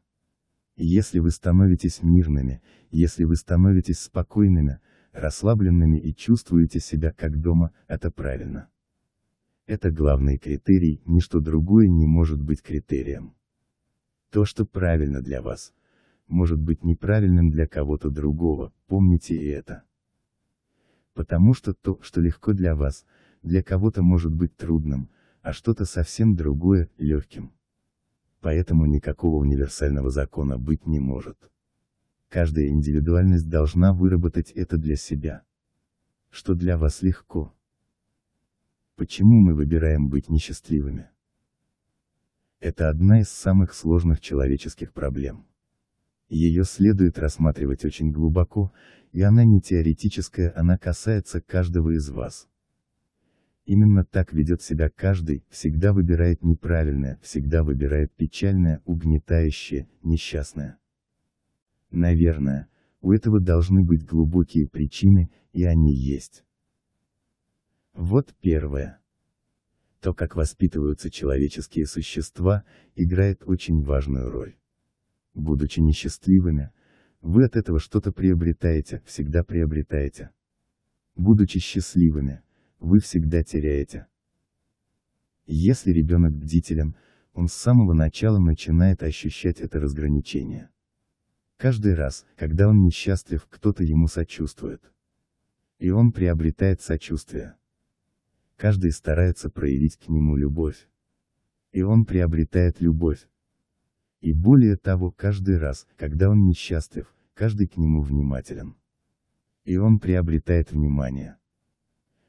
Если вы становитесь мирными, если вы становитесь спокойными, расслабленными и чувствуете себя как дома, это правильно. Это главный критерий, ничто другое не может быть критерием. То, что правильно для вас, может быть неправильным для кого-то другого, помните и это. Потому что то, что легко для вас, для кого-то может быть трудным, а что-то совсем другое, легким. Поэтому никакого универсального закона быть не может. Каждая индивидуальность должна выработать это для себя. Что для вас легко. Почему мы выбираем быть несчастливыми? Это одна из самых сложных человеческих проблем. Ее следует рассматривать очень глубоко, и она не теоретическая, она касается каждого из вас. Именно так ведет себя каждый, всегда выбирает неправильное, всегда выбирает печальное, угнетающее, несчастное. Наверное, у этого должны быть глубокие причины, и они есть. Вот первое. То, как воспитываются человеческие существа, играет очень важную роль. Будучи несчастливыми, вы от этого что-то приобретаете, всегда приобретаете. Будучи счастливыми, вы всегда теряете. Если ребенок бдителен, он с самого начала начинает ощущать это разграничение. Каждый раз, когда он несчастлив, кто-то ему сочувствует. И он приобретает сочувствие. Каждый старается проявить к нему любовь. И он приобретает любовь. И более того, каждый раз, когда он несчастлив, каждый к нему внимателен. И он приобретает внимание.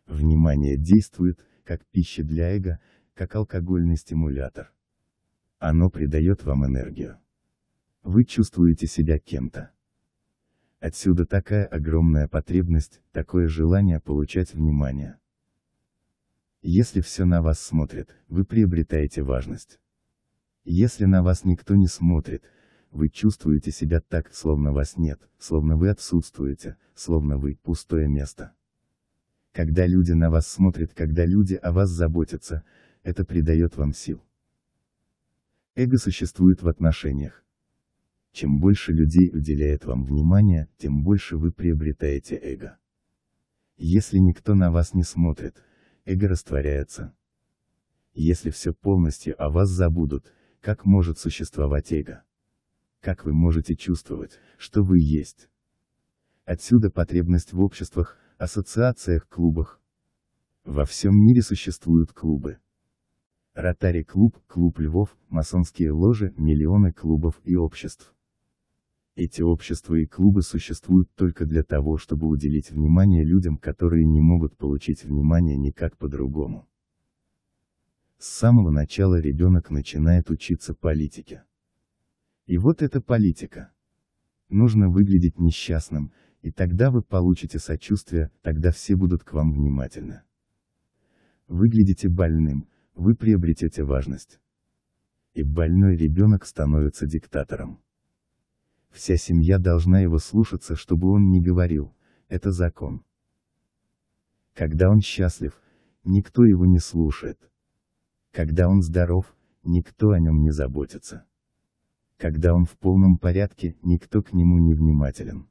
Внимание действует, как пища для эго, как алкогольный стимулятор. Оно придает вам энергию. Вы чувствуете себя кем-то. Отсюда такая огромная потребность, такое желание получать внимание. Если все на вас смотрит, вы приобретаете важность. Если на вас никто не смотрит, вы чувствуете себя так, словно вас нет, словно вы отсутствуете, словно вы пустое место. Когда люди на вас смотрят, когда люди о вас заботятся, это придает вам сил. Эго существует в отношениях, чем больше людей уделяет вам внимания, тем больше вы приобретаете эго. Если никто на вас не смотрит, эго растворяется. Если все полностью о вас забудут, как может существовать эго? Как вы можете чувствовать, что вы есть? Отсюда потребность в обществах, ассоциациях, клубах. Во всем мире существуют клубы. Ротари-клуб, клуб львов, масонские ложи, миллионы клубов и обществ. Эти общества и клубы существуют только для того, чтобы уделить внимание людям, которые не могут получить внимание никак по-другому. С самого начала ребенок начинает учиться политике. И вот это политика. Нужно выглядеть несчастным, и тогда вы получите сочувствие, тогда все будут к вам внимательны. Выглядите больным, вы приобретете важность. И больной ребенок становится диктатором. Вся семья должна его слушаться, чтобы он не говорил. Это закон. Когда он счастлив, никто его не слушает. Когда он здоров, никто о нем не заботится. Когда он в полном порядке, никто к нему не внимателен.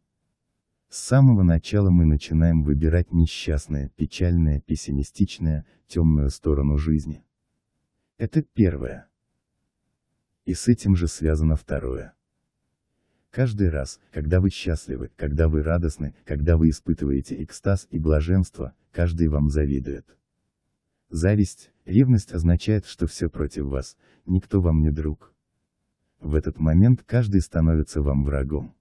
С самого начала мы начинаем выбирать несчастное, печальное, пессимистичное, темную сторону жизни. Это первое. И с этим же связано второе. Каждый раз, когда вы счастливы, когда вы радостны, когда вы испытываете экстаз и блаженство, каждый вам завидует. Зависть, ревность означает, что все против вас, никто вам не друг. В этот момент каждый становится вам врагом.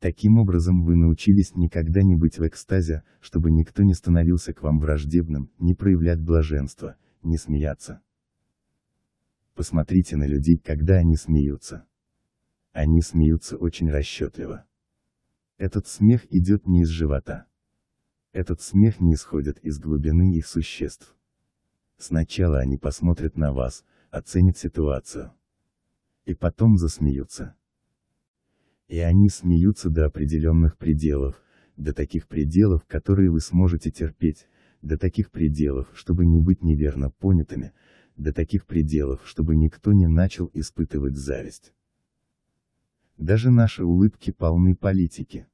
Таким образом вы научились никогда не быть в экстазе, чтобы никто не становился к вам враждебным, не проявлять блаженство, не смеяться. Посмотрите на людей, когда они смеются. Они смеются очень расчетливо. Этот смех идет не из живота. Этот смех не исходит из глубины их существ. Сначала они посмотрят на вас, оценят ситуацию. И потом засмеются. И они смеются до определенных пределов, до таких пределов, которые вы сможете терпеть, до таких пределов, чтобы не быть неверно понятыми, до таких пределов, чтобы никто не начал испытывать зависть. Даже наши улыбки полны политики.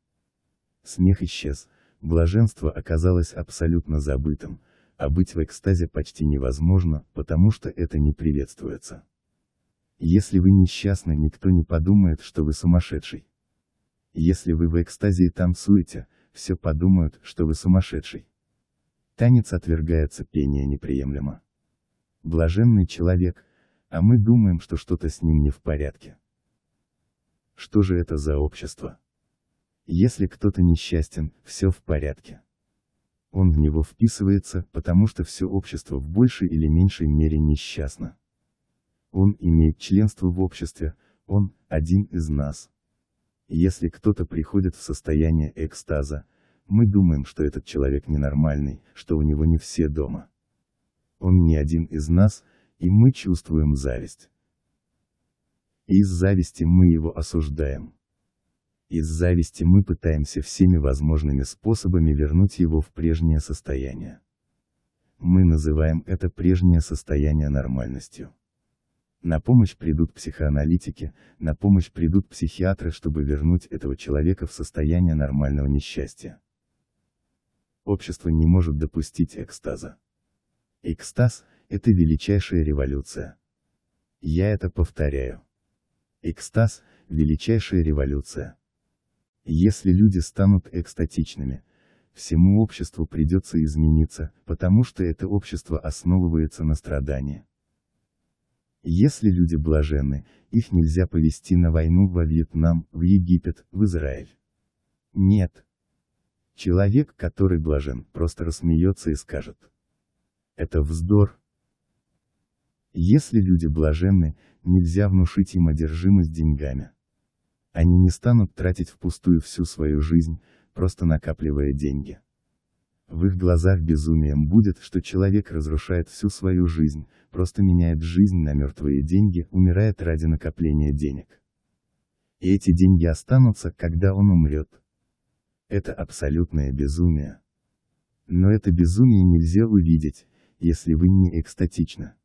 Смех исчез, блаженство оказалось абсолютно забытым, а быть в экстазе почти невозможно, потому что это не приветствуется. Если вы несчастны, никто не подумает, что вы сумасшедший. Если вы в экстазе и танцуете, все подумают, что вы сумасшедший. Танец отвергается, пение неприемлемо. Блаженный человек, а мы думаем, что что-то с ним не в порядке. Что же это за общество? Если кто-то несчастен, все в порядке. Он в него вписывается, потому что все общество в большей или меньшей мере несчастно. Он имеет членство в обществе, он – один из нас. Если кто-то приходит в состояние экстаза, мы думаем, что этот человек ненормальный, что у него не все дома. Он не один из нас, и мы чувствуем зависть. Из зависти мы его осуждаем. Из зависти мы пытаемся всеми возможными способами вернуть его в прежнее состояние. Мы называем это прежнее состояние нормальностью. На помощь придут психоаналитики, на помощь придут психиатры, чтобы вернуть этого человека в состояние нормального несчастья. Общество не может допустить экстаза. Экстаз – это величайшая революция. Я это повторяю. Экстаз – величайшая революция. Если люди станут экстатичными, всему обществу придется измениться, потому что это общество основывается на страдании. Если люди блаженны, их нельзя повести на войну во Вьетнам, в Египет, в Израиль. Нет. Человек, который блажен, просто рассмеется и скажет. Это вздор. Если люди блаженны, нельзя внушить им одержимость деньгами. Они не станут тратить впустую всю свою жизнь, просто накапливая деньги. В их глазах безумием будет, что человек разрушает всю свою жизнь, просто меняет жизнь на мертвые деньги, умирает ради накопления денег. И эти деньги останутся, когда он умрет. Это абсолютное безумие. Но это безумие нельзя увидеть, если вы не экстатично.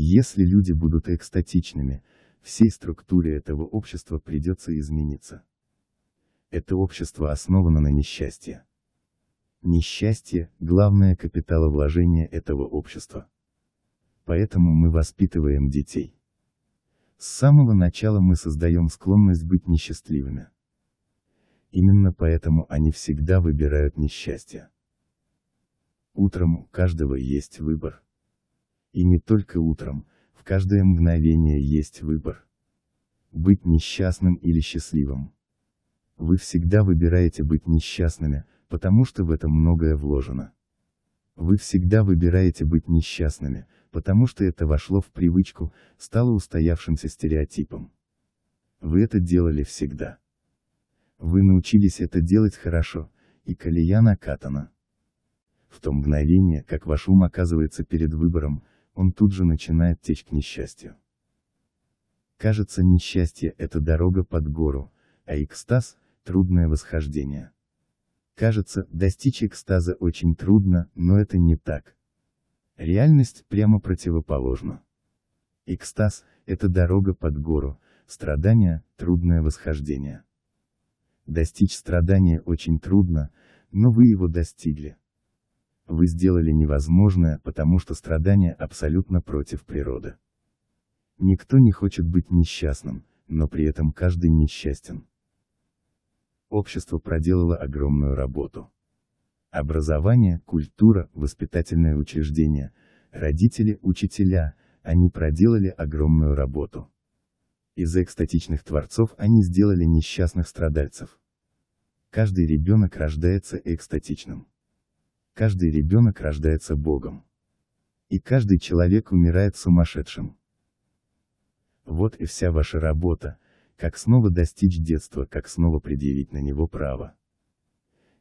Если люди будут экстатичными, всей структуре этого общества придется измениться. Это общество основано на несчастье. Несчастье – главное капиталовложение этого общества. Поэтому мы воспитываем детей. С самого начала мы создаем склонность быть несчастливыми. Именно поэтому они всегда выбирают несчастье. Утром у каждого есть выбор. И не только утром, в каждое мгновение есть выбор. Быть несчастным или счастливым. Вы всегда выбираете быть несчастными, потому что в это многое вложено. Вы всегда выбираете быть несчастными, потому что это вошло в привычку, стало устоявшимся стереотипом. Вы это делали всегда. Вы научились это делать хорошо, и колея накатана. В то мгновение, как ваш ум оказывается перед выбором, он тут же начинает течь к несчастью. Кажется несчастье – это дорога под гору, а экстаз – трудное восхождение. Кажется, достичь экстаза очень трудно, но это не так. Реальность прямо противоположна. Экстаз – это дорога под гору, страдания – трудное восхождение. Достичь страдания очень трудно, но вы его достигли. Вы сделали невозможное, потому что страдания абсолютно против природы. Никто не хочет быть несчастным, но при этом каждый несчастен. Общество проделало огромную работу. Образование, культура, воспитательное учреждение, родители, учителя, они проделали огромную работу. Из экстатичных творцов они сделали несчастных страдальцев. Каждый ребенок рождается экстатичным. Каждый ребенок рождается Богом. И каждый человек умирает сумасшедшим. Вот и вся ваша работа, как снова достичь детства, как снова предъявить на него право.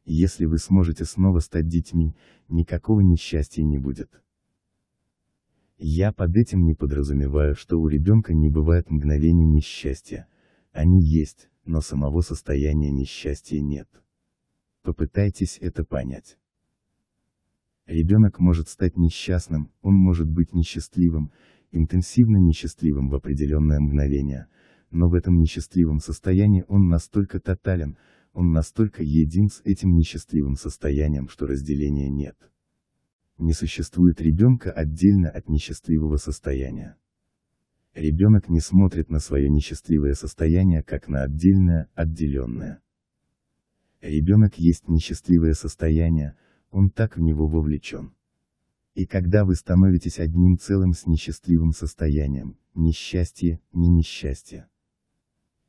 Если вы сможете снова стать детьми, никакого несчастья не будет. Я под этим не подразумеваю, что у ребенка не бывает мгновений несчастья. Они есть, но самого состояния несчастья нет. Попытайтесь это понять. Ребенок может стать несчастным, он может быть несчастливым, интенсивно несчастливым в определенное мгновение, но в этом несчастливом состоянии он настолько тотален, он настолько един с этим несчастливым состоянием, что разделения нет. Не существует ребенка отдельно от несчастливого состояния. Ребенок не смотрит на свое несчастливое состояние как на отдельное, отделенное. Ребенок есть несчастливое состояние, он так в него вовлечен. И когда вы становитесь одним целым с несчастливым состоянием, несчастье, не несчастье.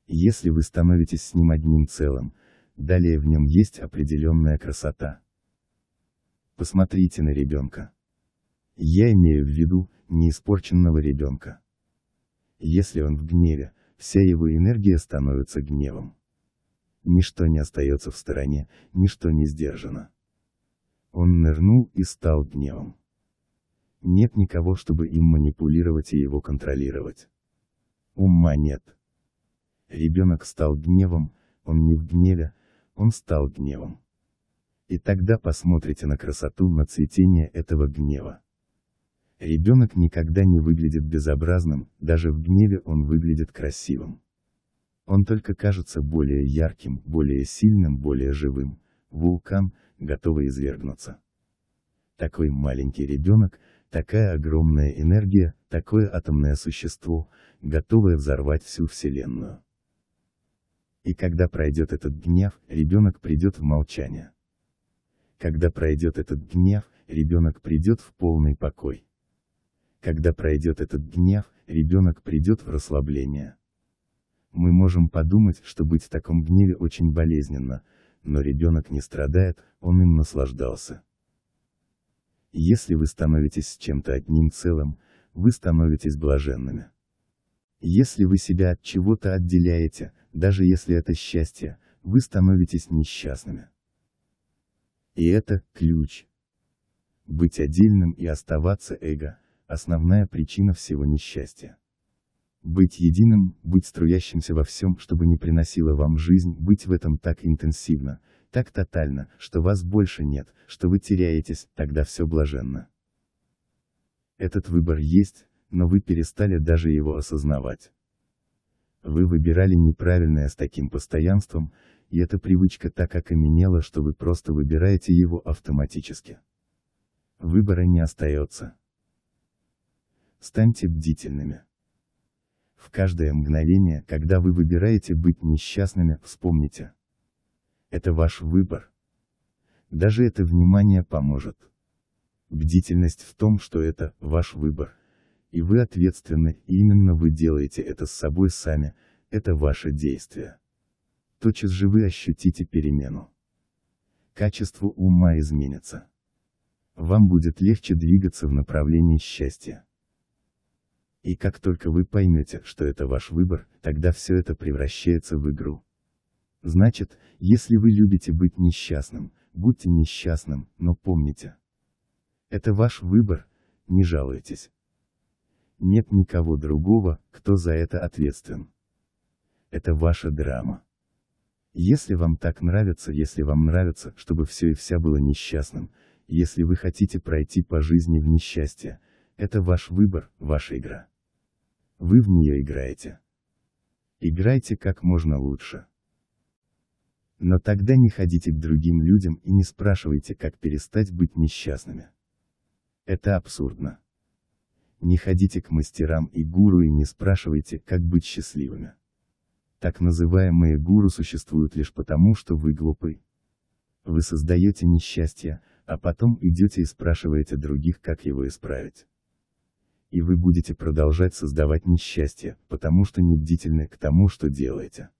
Если вы становитесь с ним одним целым, далее в нем есть определенная красота. Посмотрите на ребенка. Я имею в виду, не испорченного ребенка. Если он в гневе, вся его энергия становится гневом. Ничто не остается в стороне, ничто не сдержано. Он нырнул и стал гневом. Нет никого, чтобы им манипулировать и его контролировать. Ума нет. Ребенок стал гневом, он не в гневе, он стал гневом. И тогда посмотрите на красоту, на цветение этого гнева. Ребенок никогда не выглядит безобразным, даже в гневе он выглядит красивым. Он только кажется более ярким, более сильным, более живым. Вулкан, готовы извергнуться. Такой маленький ребенок, такая огромная энергия, такое атомное существо, готовое взорвать всю Вселенную. И когда пройдет этот гнев, ребенок придет в молчание. Когда пройдет этот гнев, ребенок придет в полный покой. Когда пройдет этот гнев, ребенок придет в расслабление. Мы можем подумать, что быть в таком гневе очень болезненно, но ребенок не страдает, он им наслаждался. Если вы становитесь с чем-то одним целым, вы становитесь блаженными. Если вы себя от чего-то отделяете, даже если это счастье, вы становитесь несчастными. И это ключ. Быть отдельным и оставаться эго – основная причина всего несчастья. Быть единым, быть струящимся во всем, чтобы не приносило вам жизнь, быть в этом так интенсивно, так тотально, что вас больше нет, что вы теряетесь, тогда все блаженно. Этот выбор есть, но вы перестали даже его осознавать. Вы выбирали неправильное с таким постоянством, и эта привычка так окаменела, что вы просто выбираете его автоматически. Выбора не остается. Станьте бдительными. В каждое мгновение, когда вы выбираете быть несчастными, вспомните. Это ваш выбор. Даже это внимание поможет. Бдительность в том, что это ваш выбор. И вы ответственны, и именно вы делаете это с собой сами, это ваше действие. Тотчас же вы ощутите перемену. Качество ума изменится. Вам будет легче двигаться в направлении счастья. И как только вы поймете, что это ваш выбор, тогда все это превращается в игру. Значит, если вы любите быть несчастным, будьте несчастным, но помните. Это ваш выбор, не жалуйтесь. Нет никого другого, кто за это ответственен. Это ваша драма. Если вам так нравится, если вам нравится, чтобы все и вся было несчастным, если вы хотите пройти по жизни в несчастье, это ваш выбор, ваша игра. Вы в нее играете. Играйте как можно лучше. Но тогда не ходите к другим людям и не спрашивайте, как перестать быть несчастными. Это абсурдно. Не ходите к мастерам и гуру и не спрашивайте, как быть счастливыми. Так называемые гуру существуют лишь потому, что вы глупы. Вы создаете несчастье, а потом идете и спрашиваете других, как его исправить и вы будете продолжать создавать несчастье, потому что не бдительны к тому, что делаете.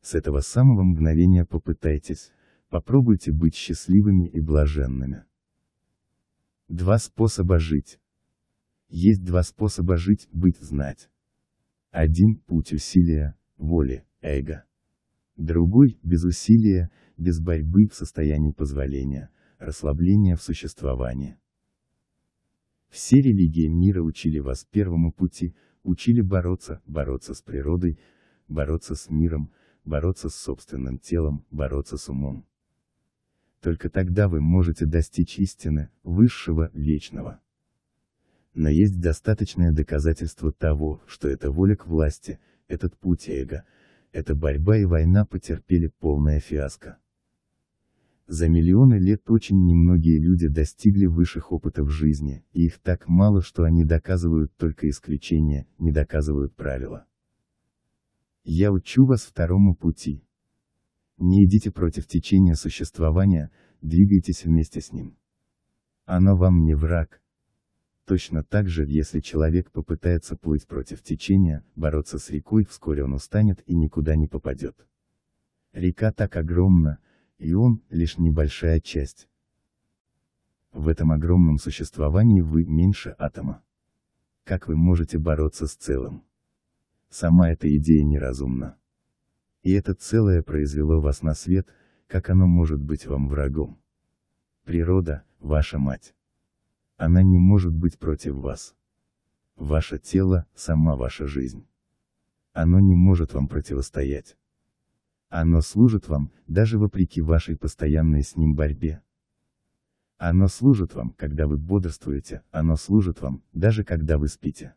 С этого самого мгновения попытайтесь, попробуйте быть счастливыми и блаженными. Два способа жить. Есть два способа жить, быть, знать. Один – путь усилия, воли, эго. Другой – без усилия, без борьбы в состоянии позволения, расслабления в существовании. Все религии мира учили вас первому пути, учили бороться, бороться с природой, бороться с миром, бороться с собственным телом, бороться с умом. Только тогда вы можете достичь истины, высшего, вечного. Но есть достаточное доказательство того, что эта воля к власти, этот путь эго, эта борьба и война потерпели полное фиаско. За миллионы лет очень немногие люди достигли высших опытов жизни, и их так мало, что они доказывают только исключения, не доказывают правила. Я учу вас второму пути. Не идите против течения существования, двигайтесь вместе с ним. Оно вам не враг. Точно так же, если человек попытается плыть против течения, бороться с рекой, вскоре он устанет и никуда не попадет. Река так огромна, и он, лишь небольшая часть. В этом огромном существовании вы меньше атома. Как вы можете бороться с целым? Сама эта идея неразумна. И это целое произвело вас на свет, как оно может быть вам врагом? Природа, ваша мать. Она не может быть против вас. Ваше тело, сама ваша жизнь. Оно не может вам противостоять. Оно служит вам, даже вопреки вашей постоянной с ним борьбе. Оно служит вам, когда вы бодрствуете, оно служит вам, даже когда вы спите.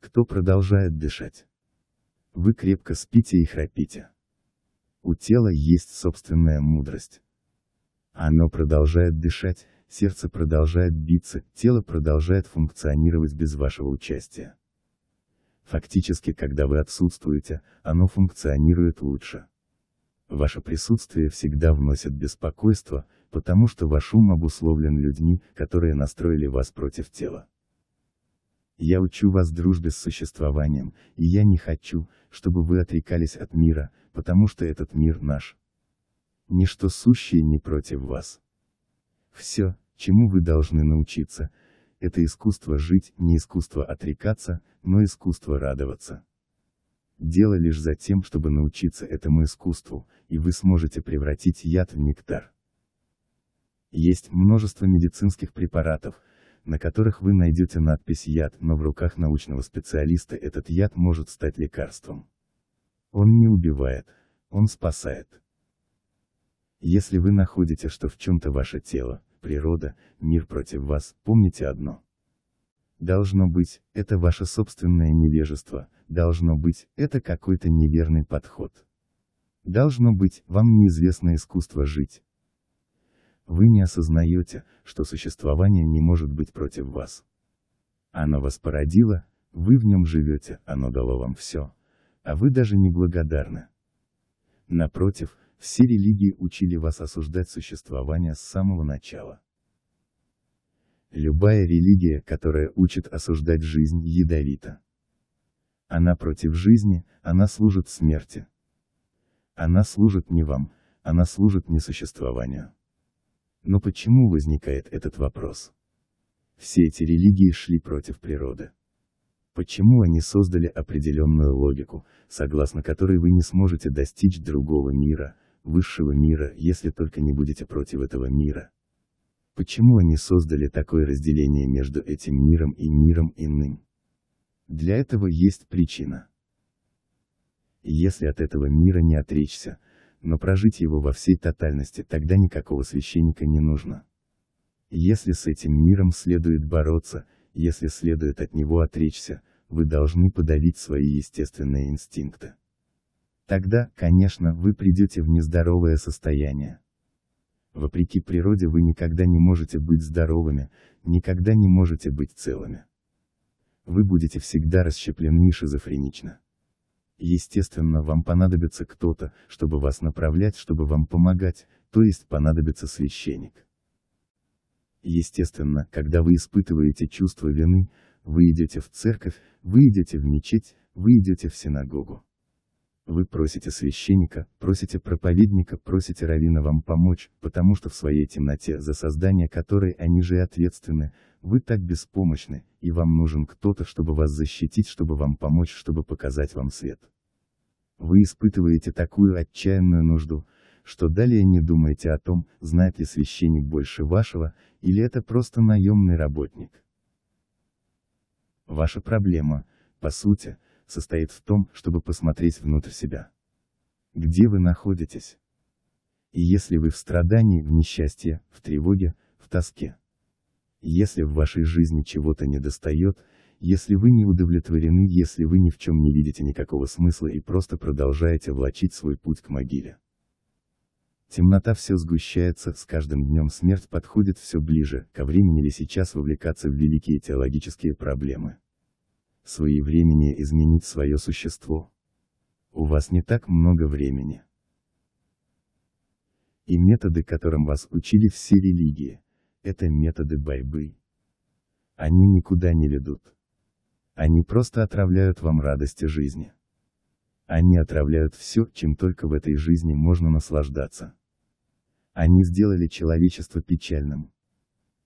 Кто продолжает дышать? Вы крепко спите и храпите. У тела есть собственная мудрость. Оно продолжает дышать, сердце продолжает биться, тело продолжает функционировать без вашего участия. Фактически, когда вы отсутствуете, оно функционирует лучше. Ваше присутствие всегда вносит беспокойство, потому что ваш ум обусловлен людьми, которые настроили вас против тела. Я учу вас дружбе с существованием, и я не хочу, чтобы вы отрекались от мира, потому что этот мир наш. Ничто сущее не против вас. Все, чему вы должны научиться, это искусство жить, не искусство отрекаться, но искусство радоваться. Дело лишь за тем, чтобы научиться этому искусству, и вы сможете превратить яд в нектар. Есть множество медицинских препаратов, на которых вы найдете надпись «яд», но в руках научного специалиста этот яд может стать лекарством. Он не убивает, он спасает. Если вы находите, что в чем-то ваше тело, природа, мир против вас, помните одно. Должно быть, это ваше собственное невежество, должно быть, это какой-то неверный подход. Должно быть, вам неизвестно искусство жить. Вы не осознаете, что существование не может быть против вас. Оно вас породило, вы в нем живете, оно дало вам все. А вы даже не благодарны. Напротив, все религии учили вас осуждать существование с самого начала. Любая религия, которая учит осуждать жизнь, ядовита. Она против жизни, она служит смерти. Она служит не вам, она служит не существованию. Но почему возникает этот вопрос? Все эти религии шли против природы. Почему они создали определенную логику, согласно которой вы не сможете достичь другого мира, высшего мира, если только не будете против этого мира? Почему они создали такое разделение между этим миром и миром иным? Для этого есть причина. Если от этого мира не отречься, но прожить его во всей тотальности, тогда никакого священника не нужно. Если с этим миром следует бороться, если следует от него отречься, вы должны подавить свои естественные инстинкты. Тогда, конечно, вы придете в нездоровое состояние. Вопреки природе вы никогда не можете быть здоровыми, никогда не можете быть целыми. Вы будете всегда расщеплены и шизофренично. Естественно, вам понадобится кто-то, чтобы вас направлять, чтобы вам помогать, то есть понадобится священник. Естественно, когда вы испытываете чувство вины, вы идете в церковь, вы идете в мечеть, вы идете в синагогу. Вы просите священника, просите проповедника, просите равина вам помочь, потому что в своей темноте, за создание которой они же и ответственны, вы так беспомощны, и вам нужен кто-то, чтобы вас защитить, чтобы вам помочь, чтобы показать вам свет. Вы испытываете такую отчаянную нужду, что далее не думаете о том, знает ли священник больше вашего, или это просто наемный работник. Ваша проблема, по сути, состоит в том, чтобы посмотреть внутрь себя. Где вы находитесь? И если вы в страдании, в несчастье, в тревоге, в тоске. Если в вашей жизни чего-то недостает, если вы не удовлетворены, если вы ни в чем не видите никакого смысла и просто продолжаете влачить свой путь к могиле. Темнота все сгущается, с каждым днем смерть подходит все ближе, ко времени ли сейчас вовлекаться в великие теологические проблемы своевременнее изменить свое существо. У вас не так много времени. И методы, которым вас учили все религии, это методы борьбы. Они никуда не ведут. Они просто отравляют вам радости жизни. Они отравляют все, чем только в этой жизни можно наслаждаться. Они сделали человечество печальным.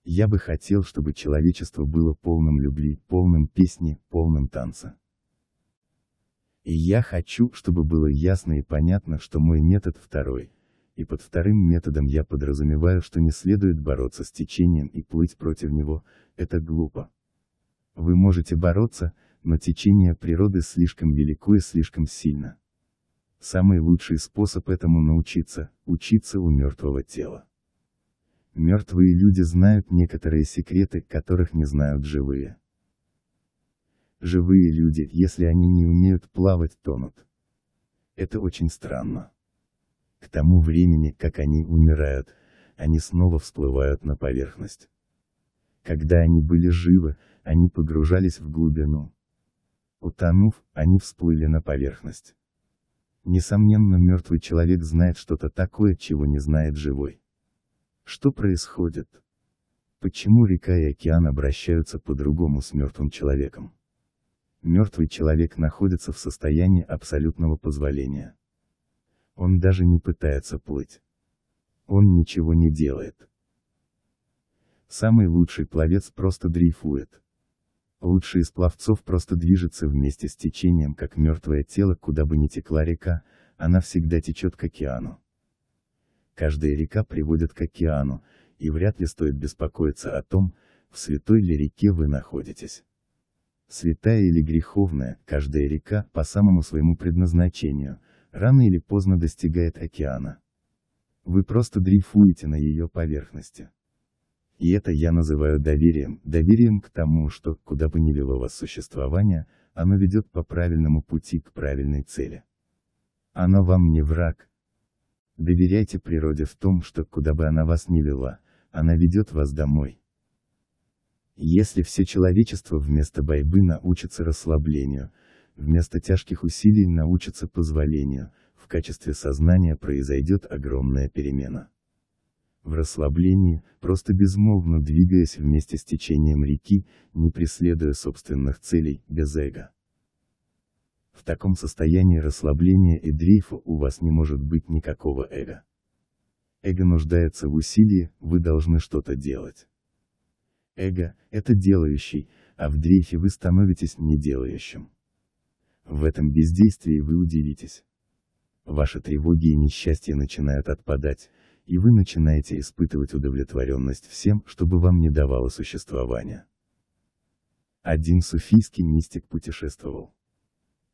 Я бы хотел, чтобы человечество было полным любви, полным песни, полным танца. И я хочу, чтобы было ясно и понятно, что мой метод второй. И под вторым методом я подразумеваю, что не следует бороться с течением и плыть против него, это глупо. Вы можете бороться, но течение природы слишком велико и слишком сильно. Самый лучший способ этому научиться – учиться у мертвого тела. Мертвые люди знают некоторые секреты, которых не знают живые. Живые люди, если они не умеют плавать, тонут. Это очень странно. К тому времени, как они умирают, они снова всплывают на поверхность. Когда они были живы, они погружались в глубину. Утонув, они всплыли на поверхность. Несомненно, мертвый человек знает что-то такое, чего не знает живой. Что происходит? Почему река и океан обращаются по-другому с мертвым человеком? Мертвый человек находится в состоянии абсолютного позволения. Он даже не пытается плыть. Он ничего не делает. Самый лучший пловец просто дрейфует. Лучший из пловцов просто движется вместе с течением, как мертвое тело, куда бы ни текла река, она всегда течет к океану. Каждая река приводит к океану, и вряд ли стоит беспокоиться о том, в святой ли реке вы находитесь. Святая или греховная, каждая река, по самому своему предназначению, рано или поздно достигает океана. Вы просто дрейфуете на ее поверхности. И это я называю доверием, доверием к тому, что, куда бы ни вело вас существование, оно ведет по правильному пути к правильной цели. Оно вам не враг, Доверяйте природе в том, что куда бы она вас ни вела, она ведет вас домой. Если все человечество вместо борьбы научится расслаблению, вместо тяжких усилий научится позволению, в качестве сознания произойдет огромная перемена. В расслаблении, просто безмолвно двигаясь вместе с течением реки, не преследуя собственных целей, без эго. В таком состоянии расслабления и дрейфа у вас не может быть никакого эго. Эго нуждается в усилии, вы должны что-то делать. Эго – это делающий, а в дрейфе вы становитесь неделающим. В этом бездействии вы удивитесь. Ваши тревоги и несчастья начинают отпадать, и вы начинаете испытывать удовлетворенность всем, чтобы вам не давало существования. Один суфийский мистик путешествовал.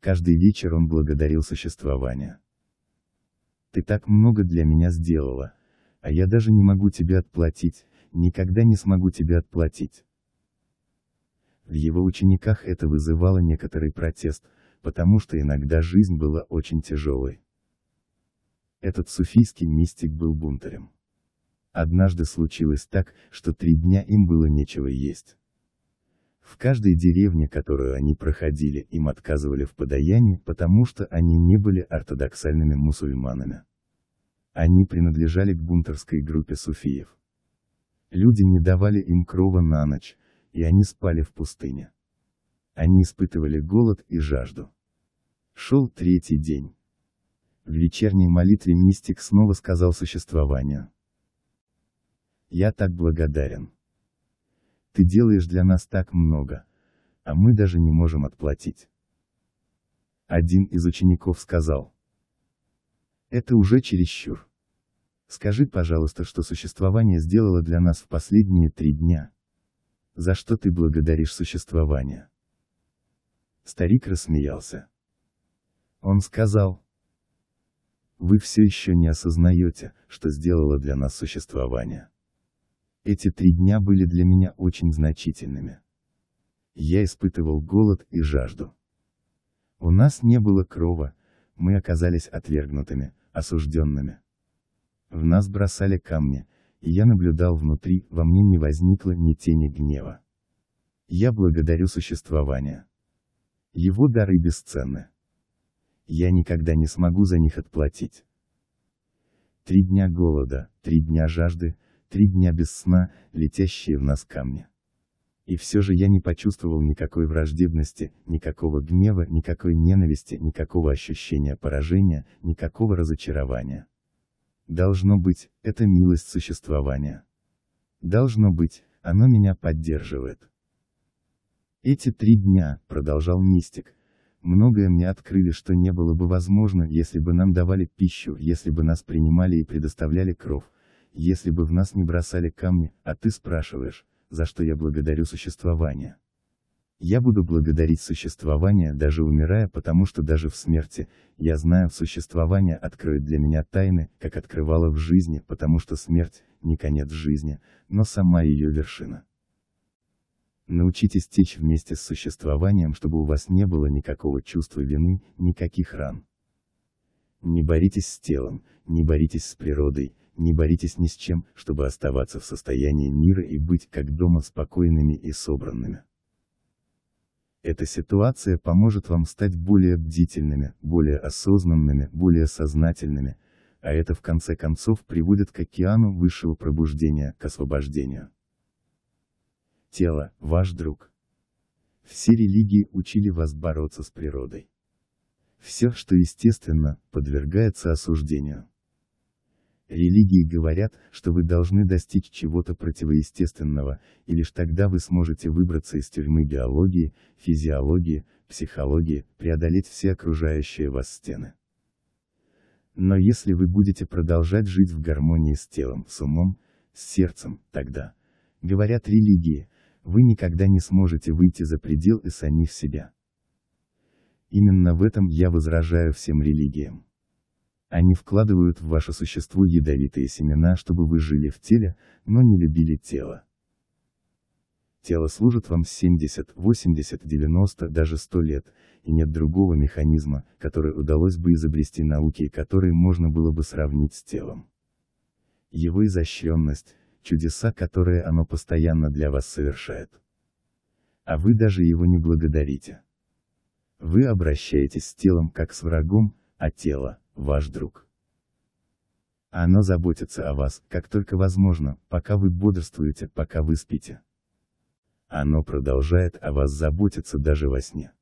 Каждый вечер он благодарил существование. «Ты так много для меня сделала, а я даже не могу тебе отплатить, никогда не смогу тебе отплатить». В его учениках это вызывало некоторый протест, потому что иногда жизнь была очень тяжелой. Этот суфийский мистик был бунтарем. Однажды случилось так, что три дня им было нечего есть. В каждой деревне, которую они проходили, им отказывали в подаянии, потому что они не были ортодоксальными мусульманами. Они принадлежали к бунтарской группе суфиев. Люди не давали им крова на ночь, и они спали в пустыне. Они испытывали голод и жажду. Шел третий день. В вечерней молитве мистик снова сказал существование. Я так благодарен. Ты делаешь для нас так много. А мы даже не можем отплатить. Один из учеников сказал. Это уже чересчур. Скажи, пожалуйста, что существование сделало для нас в последние три дня. За что ты благодаришь существование? Старик рассмеялся. Он сказал. Вы все еще не осознаете, что сделало для нас существование. Эти три дня были для меня очень значительными. Я испытывал голод и жажду. У нас не было крова, мы оказались отвергнутыми, осужденными. В нас бросали камни, и я наблюдал внутри, во мне не возникло ни тени гнева. Я благодарю существование. Его дары бесценны. Я никогда не смогу за них отплатить. Три дня голода, три дня жажды, Три дня без сна, летящие в нас камни. И все же я не почувствовал никакой враждебности, никакого гнева, никакой ненависти, никакого ощущения поражения, никакого разочарования. Должно быть, это милость существования. Должно быть, оно меня поддерживает. Эти три дня, продолжал мистик, многое мне открыли, что не было бы возможно, если бы нам давали пищу, если бы нас принимали и предоставляли кровь, если бы в нас не бросали камни, а ты спрашиваешь, за что я благодарю существование. Я буду благодарить существование, даже умирая, потому что даже в смерти, я знаю, существование откроет для меня тайны, как открывало в жизни, потому что смерть, не конец жизни, но сама ее вершина. Научитесь течь вместе с существованием, чтобы у вас не было никакого чувства вины, никаких ран. Не боритесь с телом, не боритесь с природой, не боритесь ни с чем, чтобы оставаться в состоянии мира и быть как дома спокойными и собранными. Эта ситуация поможет вам стать более бдительными, более осознанными, более сознательными, а это в конце концов приводит к океану высшего пробуждения, к освобождению. Тело – ваш друг. Все религии учили вас бороться с природой. Все, что естественно, подвергается осуждению. Религии говорят, что вы должны достичь чего-то противоестественного, и лишь тогда вы сможете выбраться из тюрьмы биологии, физиологии, психологии, преодолеть все окружающие вас стены. Но если вы будете продолжать жить в гармонии с телом, с умом, с сердцем, тогда, говорят религии, вы никогда не сможете выйти за предел и самих себя. Именно в этом я возражаю всем религиям. Они вкладывают в ваше существо ядовитые семена, чтобы вы жили в теле, но не любили тело. Тело служит вам 70, 80, 90, даже 100 лет, и нет другого механизма, который удалось бы изобрести науке и который можно было бы сравнить с телом. Его изощренность, чудеса, которые оно постоянно для вас совершает. А вы даже его не благодарите. Вы обращаетесь с телом как с врагом, а тело, ваш друг. Оно заботится о вас, как только возможно, пока вы бодрствуете, пока вы спите. Оно продолжает о вас заботиться даже во сне.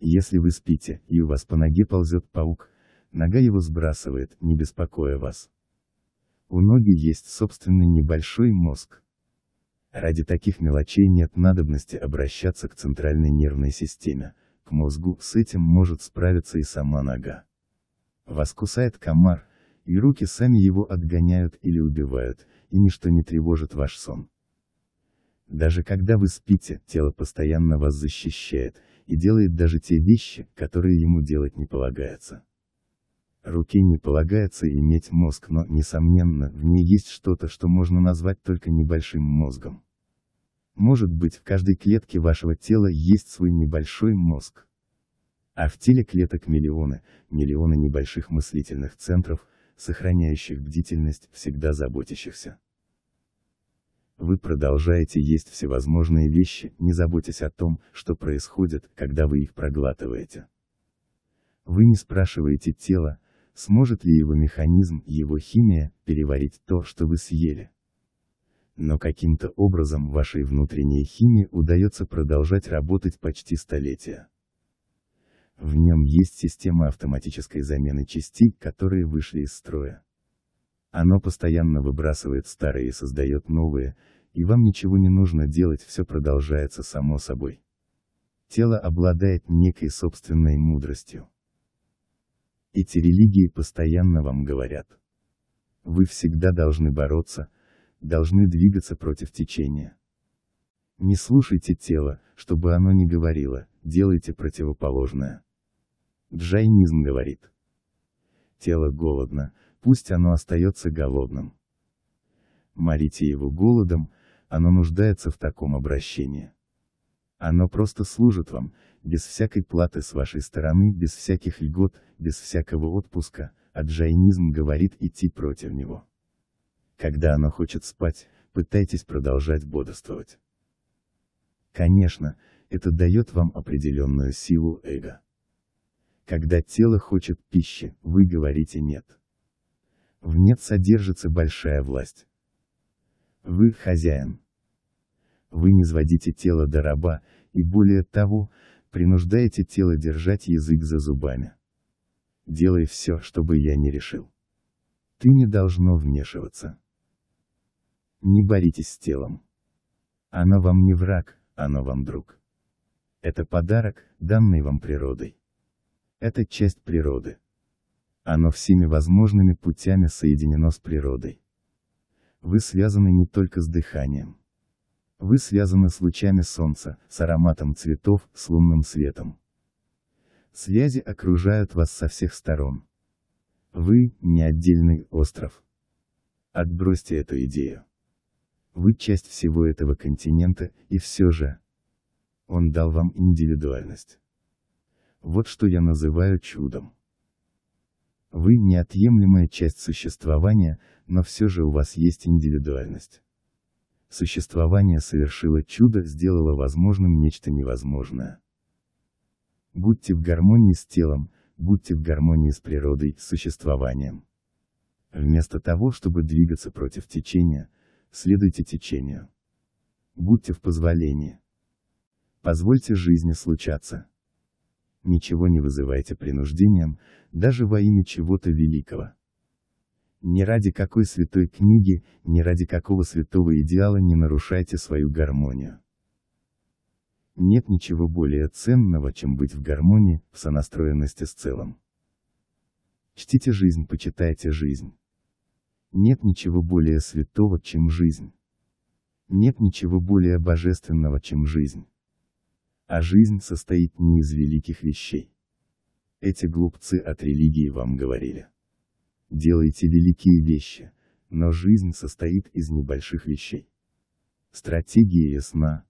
Если вы спите, и у вас по ноге ползет паук, нога его сбрасывает, не беспокоя вас. У ноги есть собственный небольшой мозг. Ради таких мелочей нет надобности обращаться к центральной нервной системе, к мозгу, с этим может справиться и сама нога. Вас кусает комар, и руки сами его отгоняют или убивают, и ничто не тревожит ваш сон. Даже когда вы спите, тело постоянно вас защищает, и делает даже те вещи, которые ему делать не полагается. Руке не полагается иметь мозг, но, несомненно, в ней есть что-то, что можно назвать только небольшим мозгом. Может быть, в каждой клетке вашего тела есть свой небольшой мозг, а в теле клеток миллионы, миллионы небольших мыслительных центров, сохраняющих бдительность, всегда заботящихся. Вы продолжаете есть всевозможные вещи, не заботясь о том, что происходит, когда вы их проглатываете. Вы не спрашиваете тело, сможет ли его механизм, его химия, переварить то, что вы съели. Но каким-то образом вашей внутренней химии удается продолжать работать почти столетия. В нем есть система автоматической замены частей, которые вышли из строя. Оно постоянно выбрасывает старые и создает новые, и вам ничего не нужно делать, все продолжается само собой. Тело обладает некой собственной мудростью. Эти религии постоянно вам говорят. Вы всегда должны бороться, должны двигаться против течения. Не слушайте тело, чтобы оно не говорило, делайте противоположное. Джайнизм говорит. Тело голодно, пусть оно остается голодным. Морите его голодом, оно нуждается в таком обращении. Оно просто служит вам, без всякой платы с вашей стороны, без всяких льгот, без всякого отпуска, а джайнизм говорит идти против него. Когда оно хочет спать, пытайтесь продолжать бодрствовать. Конечно, это дает вам определенную силу эго. Когда тело хочет пищи, вы говорите «нет». В «нет» содержится большая власть. Вы – хозяин. Вы не сводите тело до раба, и более того, принуждаете тело держать язык за зубами. Делай все, чтобы я не решил. Ты не должно вмешиваться. Не боритесь с телом. Оно вам не враг, оно вам друг. Это подарок, данный вам природой. Это часть природы. Оно всеми возможными путями соединено с природой. Вы связаны не только с дыханием. Вы связаны с лучами солнца, с ароматом цветов, с лунным светом. Связи окружают вас со всех сторон. Вы – не отдельный остров. Отбросьте эту идею. Вы часть всего этого континента, и все же. Он дал вам индивидуальность. Вот что я называю чудом. Вы неотъемлемая часть существования, но все же у вас есть индивидуальность. Существование совершило чудо, сделало возможным нечто невозможное. Будьте в гармонии с телом, будьте в гармонии с природой, с существованием. Вместо того, чтобы двигаться против течения, следуйте течению. Будьте в позволении. Позвольте жизни случаться ничего не вызывайте принуждением, даже во имя чего-то великого. Ни ради какой святой книги, ни ради какого святого идеала не нарушайте свою гармонию. Нет ничего более ценного, чем быть в гармонии, в сонастроенности с целым. Чтите жизнь, почитайте жизнь. Нет ничего более святого, чем жизнь. Нет ничего более божественного, чем жизнь а жизнь состоит не из великих вещей. Эти глупцы от религии вам говорили. Делайте великие вещи, но жизнь состоит из небольших вещей. Стратегия ясна.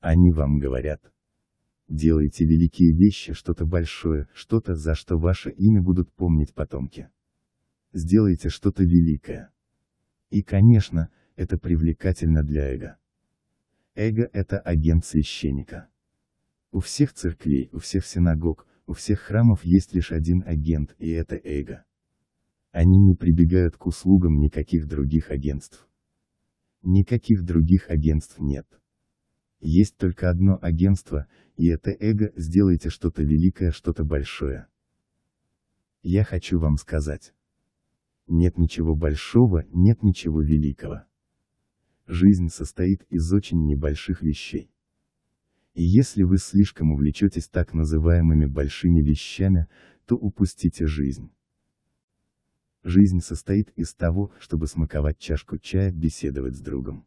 Они вам говорят. Делайте великие вещи, что-то большое, что-то, за что ваше имя будут помнить потомки. Сделайте что-то великое. И, конечно, это привлекательно для эго. Эго – это агент священника. У всех церквей, у всех синагог, у всех храмов есть лишь один агент, и это эго. Они не прибегают к услугам никаких других агентств. Никаких других агентств нет. Есть только одно агентство, и это эго, сделайте что-то великое, что-то большое. Я хочу вам сказать. Нет ничего большого, нет ничего великого. Жизнь состоит из очень небольших вещей. И если вы слишком увлечетесь так называемыми большими вещами, то упустите жизнь. Жизнь состоит из того, чтобы смаковать чашку чая, беседовать с другом.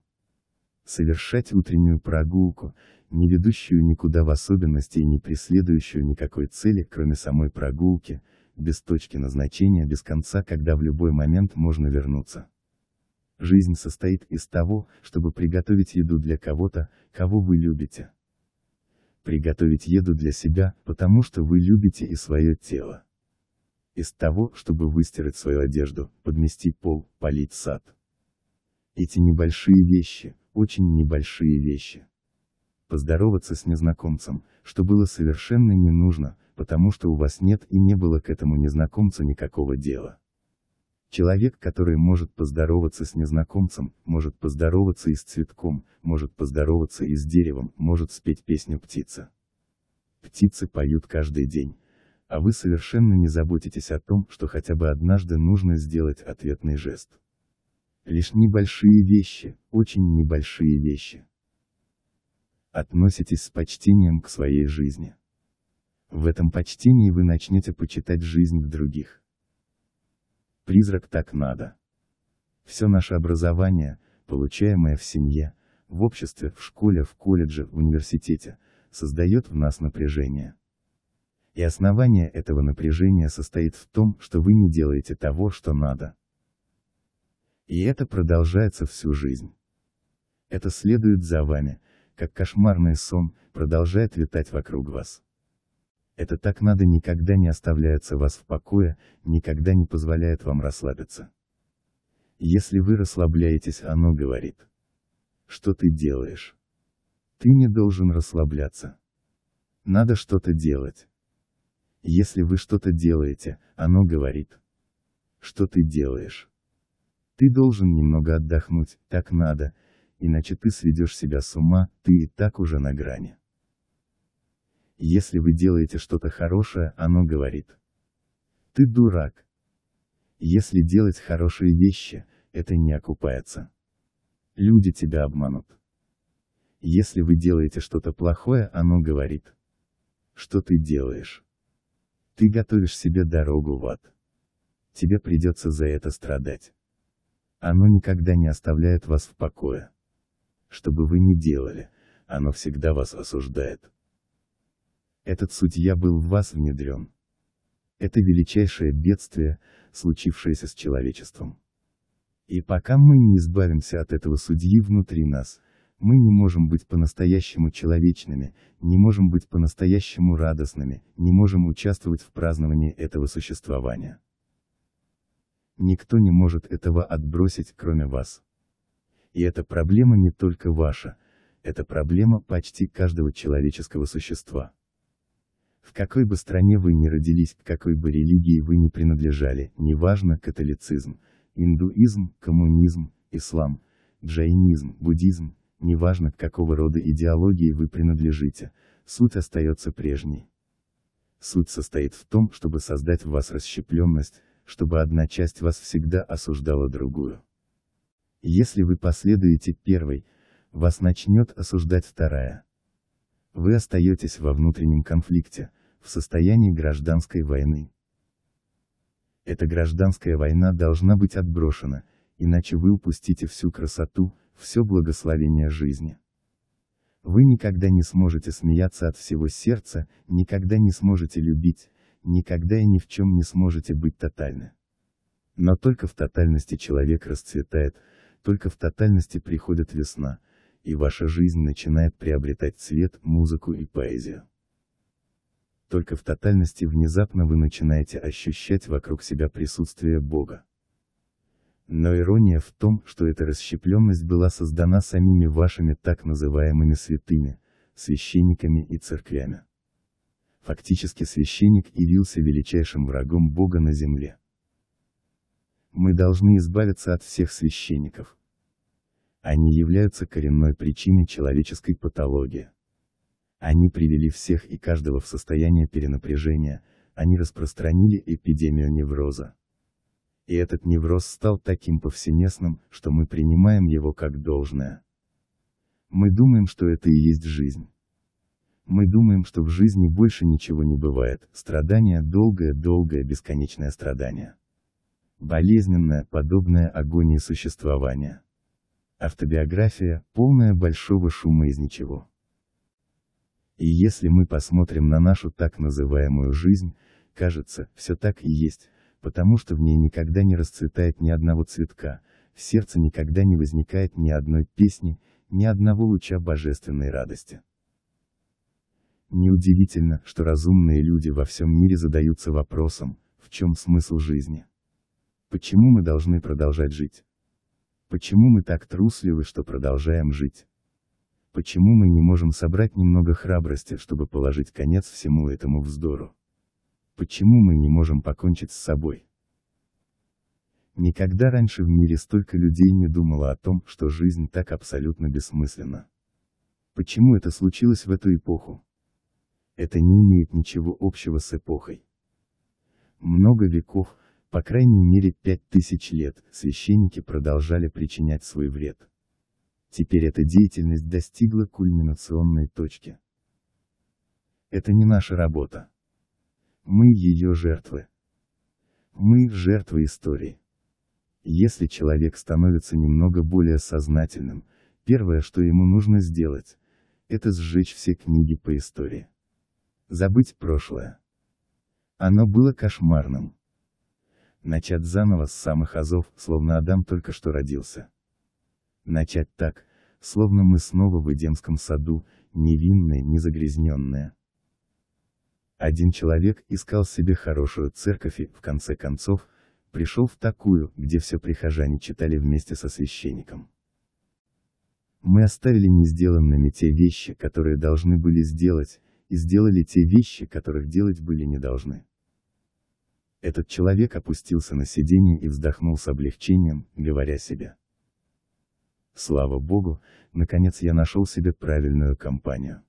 Совершать утреннюю прогулку, не ведущую никуда в особенности и не преследующую никакой цели, кроме самой прогулки, без точки назначения, без конца, когда в любой момент можно вернуться. Жизнь состоит из того, чтобы приготовить еду для кого-то, кого вы любите приготовить еду для себя, потому что вы любите и свое тело. Из того, чтобы выстирать свою одежду, подмести пол, полить сад. Эти небольшие вещи, очень небольшие вещи. Поздороваться с незнакомцем, что было совершенно не нужно, потому что у вас нет и не было к этому незнакомцу никакого дела. Человек, который может поздороваться с незнакомцем, может поздороваться и с цветком, может поздороваться и с деревом, может спеть песню птица. Птицы поют каждый день. А вы совершенно не заботитесь о том, что хотя бы однажды нужно сделать ответный жест. Лишь небольшие вещи, очень небольшие вещи. Относитесь с почтением к своей жизни. В этом почтении вы начнете почитать жизнь других. Призрак так надо. Все наше образование, получаемое в семье, в обществе, в школе, в колледже, в университете, создает в нас напряжение. И основание этого напряжения состоит в том, что вы не делаете того, что надо. И это продолжается всю жизнь. Это следует за вами, как кошмарный сон, продолжает витать вокруг вас. Это так надо никогда не оставляется вас в покое, никогда не позволяет вам расслабиться. Если вы расслабляетесь, оно говорит. Что ты делаешь? Ты не должен расслабляться. Надо что-то делать. Если вы что-то делаете, оно говорит. Что ты делаешь? Ты должен немного отдохнуть, так надо, иначе ты сведешь себя с ума, ты и так уже на грани если вы делаете что-то хорошее, оно говорит. Ты дурак. Если делать хорошие вещи, это не окупается. Люди тебя обманут. Если вы делаете что-то плохое, оно говорит. Что ты делаешь? Ты готовишь себе дорогу в ад. Тебе придется за это страдать. Оно никогда не оставляет вас в покое. Что бы вы ни делали, оно всегда вас осуждает этот судья был в вас внедрен. Это величайшее бедствие, случившееся с человечеством. И пока мы не избавимся от этого судьи внутри нас, мы не можем быть по-настоящему человечными, не можем быть по-настоящему радостными, не можем участвовать в праздновании этого существования. Никто не может этого отбросить, кроме вас. И эта проблема не только ваша, это проблема почти каждого человеческого существа. В какой бы стране вы ни родились, к какой бы религии вы ни принадлежали, неважно католицизм, индуизм, коммунизм, ислам, джайнизм, буддизм, неважно к какого рода идеологии вы принадлежите, суть остается прежней. Суть состоит в том, чтобы создать в вас расщепленность, чтобы одна часть вас всегда осуждала другую. Если вы последуете первой, вас начнет осуждать вторая вы остаетесь во внутреннем конфликте, в состоянии гражданской войны. Эта гражданская война должна быть отброшена, иначе вы упустите всю красоту, все благословение жизни. Вы никогда не сможете смеяться от всего сердца, никогда не сможете любить, никогда и ни в чем не сможете быть тотальны. Но только в тотальности человек расцветает, только в тотальности приходит весна, и ваша жизнь начинает приобретать цвет, музыку и поэзию. Только в тотальности внезапно вы начинаете ощущать вокруг себя присутствие Бога. Но ирония в том, что эта расщепленность была создана самими вашими так называемыми святыми, священниками и церквями. Фактически священник явился величайшим врагом Бога на земле. Мы должны избавиться от всех священников. Они являются коренной причиной человеческой патологии. Они привели всех и каждого в состояние перенапряжения, они распространили эпидемию невроза. И этот невроз стал таким повсеместным, что мы принимаем его как должное. Мы думаем, что это и есть жизнь. Мы думаем, что в жизни больше ничего не бывает, страдание долгое-долгое бесконечное страдание. Болезненное, подобное агонии существования. Автобиография, полная большого шума из ничего. И если мы посмотрим на нашу так называемую жизнь, кажется, все так и есть, потому что в ней никогда не расцветает ни одного цветка, в сердце никогда не возникает ни одной песни, ни одного луча божественной радости. Неудивительно, что разумные люди во всем мире задаются вопросом, в чем смысл жизни? Почему мы должны продолжать жить? Почему мы так трусливы, что продолжаем жить? Почему мы не можем собрать немного храбрости, чтобы положить конец всему этому вздору? Почему мы не можем покончить с собой? Никогда раньше в мире столько людей не думало о том, что жизнь так абсолютно бессмысленна. Почему это случилось в эту эпоху? Это не имеет ничего общего с эпохой. Много веков, по крайней мере пять тысяч лет священники продолжали причинять свой вред. Теперь эта деятельность достигла кульминационной точки. Это не наша работа. Мы ее жертвы. Мы жертвы истории. Если человек становится немного более сознательным, первое, что ему нужно сделать, это сжечь все книги по истории. Забыть прошлое. Оно было кошмарным начать заново с самых азов, словно Адам только что родился. Начать так, словно мы снова в Эдемском саду, невинные, незагрязненные. Один человек искал себе хорошую церковь и, в конце концов, пришел в такую, где все прихожане читали вместе со священником. Мы оставили несделанными те вещи, которые должны были сделать, и сделали те вещи, которых делать были не должны. Этот человек опустился на сиденье и вздохнул с облегчением, говоря себе. Слава богу, наконец я нашел себе правильную компанию.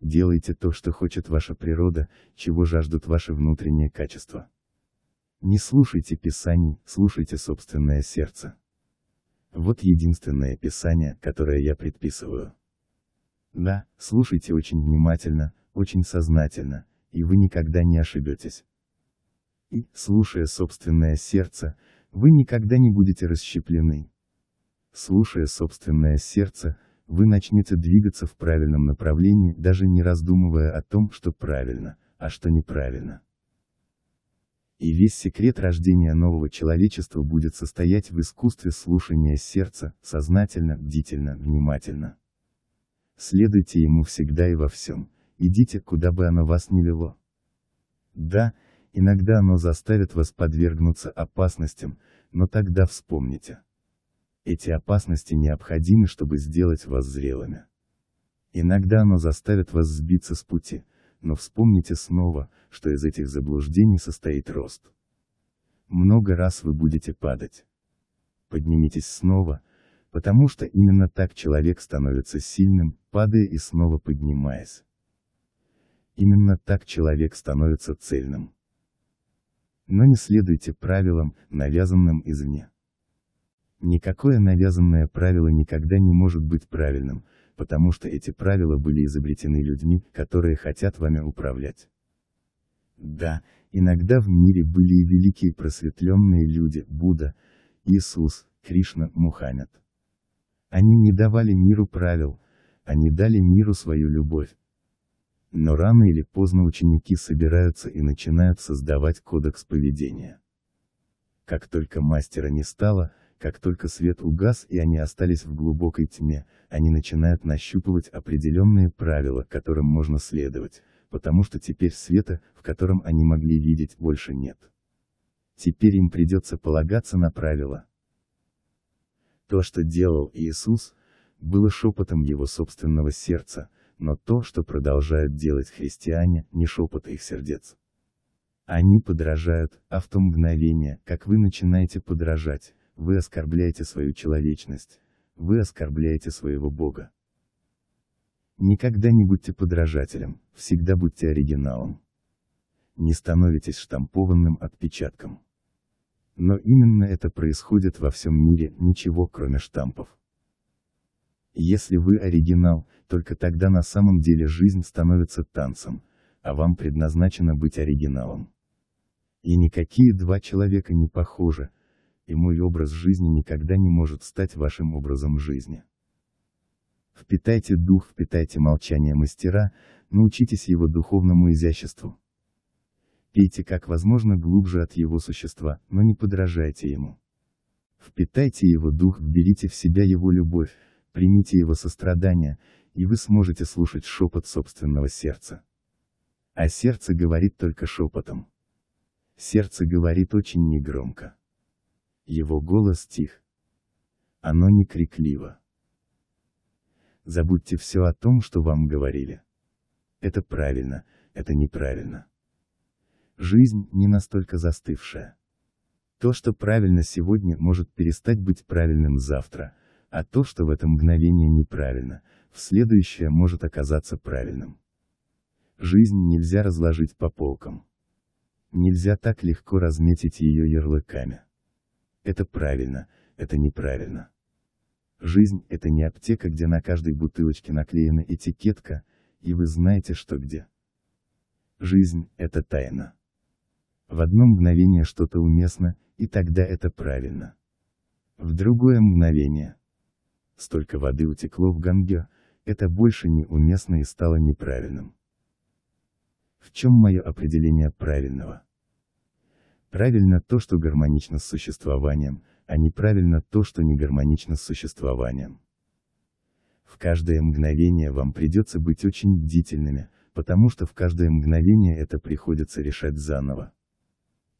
Делайте то, что хочет ваша природа, чего жаждут ваши внутренние качества. Не слушайте писаний, слушайте собственное сердце. Вот единственное писание, которое я предписываю. Да, слушайте очень внимательно, очень сознательно, и вы никогда не ошибетесь и, слушая собственное сердце, вы никогда не будете расщеплены. Слушая собственное сердце, вы начнете двигаться в правильном направлении, даже не раздумывая о том, что правильно, а что неправильно. И весь секрет рождения нового человечества будет состоять в искусстве слушания сердца, сознательно, бдительно, внимательно. Следуйте ему всегда и во всем, идите, куда бы оно вас ни вело. Да, Иногда оно заставит вас подвергнуться опасностям, но тогда вспомните. Эти опасности необходимы, чтобы сделать вас зрелыми. Иногда оно заставит вас сбиться с пути, но вспомните снова, что из этих заблуждений состоит рост. Много раз вы будете падать. Поднимитесь снова, потому что именно так человек становится сильным, падая и снова поднимаясь. Именно так человек становится цельным но не следуйте правилам, навязанным извне. Никакое навязанное правило никогда не может быть правильным, потому что эти правила были изобретены людьми, которые хотят вами управлять. Да, иногда в мире были и великие просветленные люди, Будда, Иисус, Кришна, Мухаммед. Они не давали миру правил, они дали миру свою любовь, но рано или поздно ученики собираются и начинают создавать кодекс поведения. Как только мастера не стало, как только свет угас и они остались в глубокой тьме, они начинают нащупывать определенные правила, которым можно следовать, потому что теперь света, в котором они могли видеть, больше нет. Теперь им придется полагаться на правила. То, что делал Иисус, было шепотом его собственного сердца, но то, что продолжают делать христиане, не шепот их сердец. Они подражают, а в то мгновение, как вы начинаете подражать, вы оскорбляете свою человечность, вы оскорбляете своего Бога. Никогда не будьте подражателем, всегда будьте оригиналом. Не становитесь штампованным отпечатком. Но именно это происходит во всем мире, ничего кроме штампов. Если вы оригинал, только тогда на самом деле жизнь становится танцем, а вам предназначено быть оригиналом. И никакие два человека не похожи, и мой образ жизни никогда не может стать вашим образом жизни. Впитайте дух, впитайте молчание мастера, научитесь его духовному изяществу. Пейте как возможно глубже от его существа, но не подражайте ему. Впитайте его дух, берите в себя его любовь, примите его сострадание, и вы сможете слушать шепот собственного сердца. А сердце говорит только шепотом. Сердце говорит очень негромко. Его голос тих. Оно не крикливо. Забудьте все о том, что вам говорили. Это правильно, это неправильно. Жизнь не настолько застывшая. То, что правильно сегодня, может перестать быть правильным завтра, а то, что в это мгновение неправильно, в следующее может оказаться правильным. Жизнь нельзя разложить по полкам. Нельзя так легко разметить ее ярлыками. Это правильно, это неправильно. Жизнь – это не аптека, где на каждой бутылочке наклеена этикетка, и вы знаете, что где. Жизнь – это тайна. В одно мгновение что-то уместно, и тогда это правильно. В другое мгновение, столько воды утекло в Гангё, это больше неуместно и стало неправильным. В чем мое определение правильного? Правильно то, что гармонично с существованием, а неправильно то, что не гармонично с существованием. В каждое мгновение вам придется быть очень бдительными, потому что в каждое мгновение это приходится решать заново.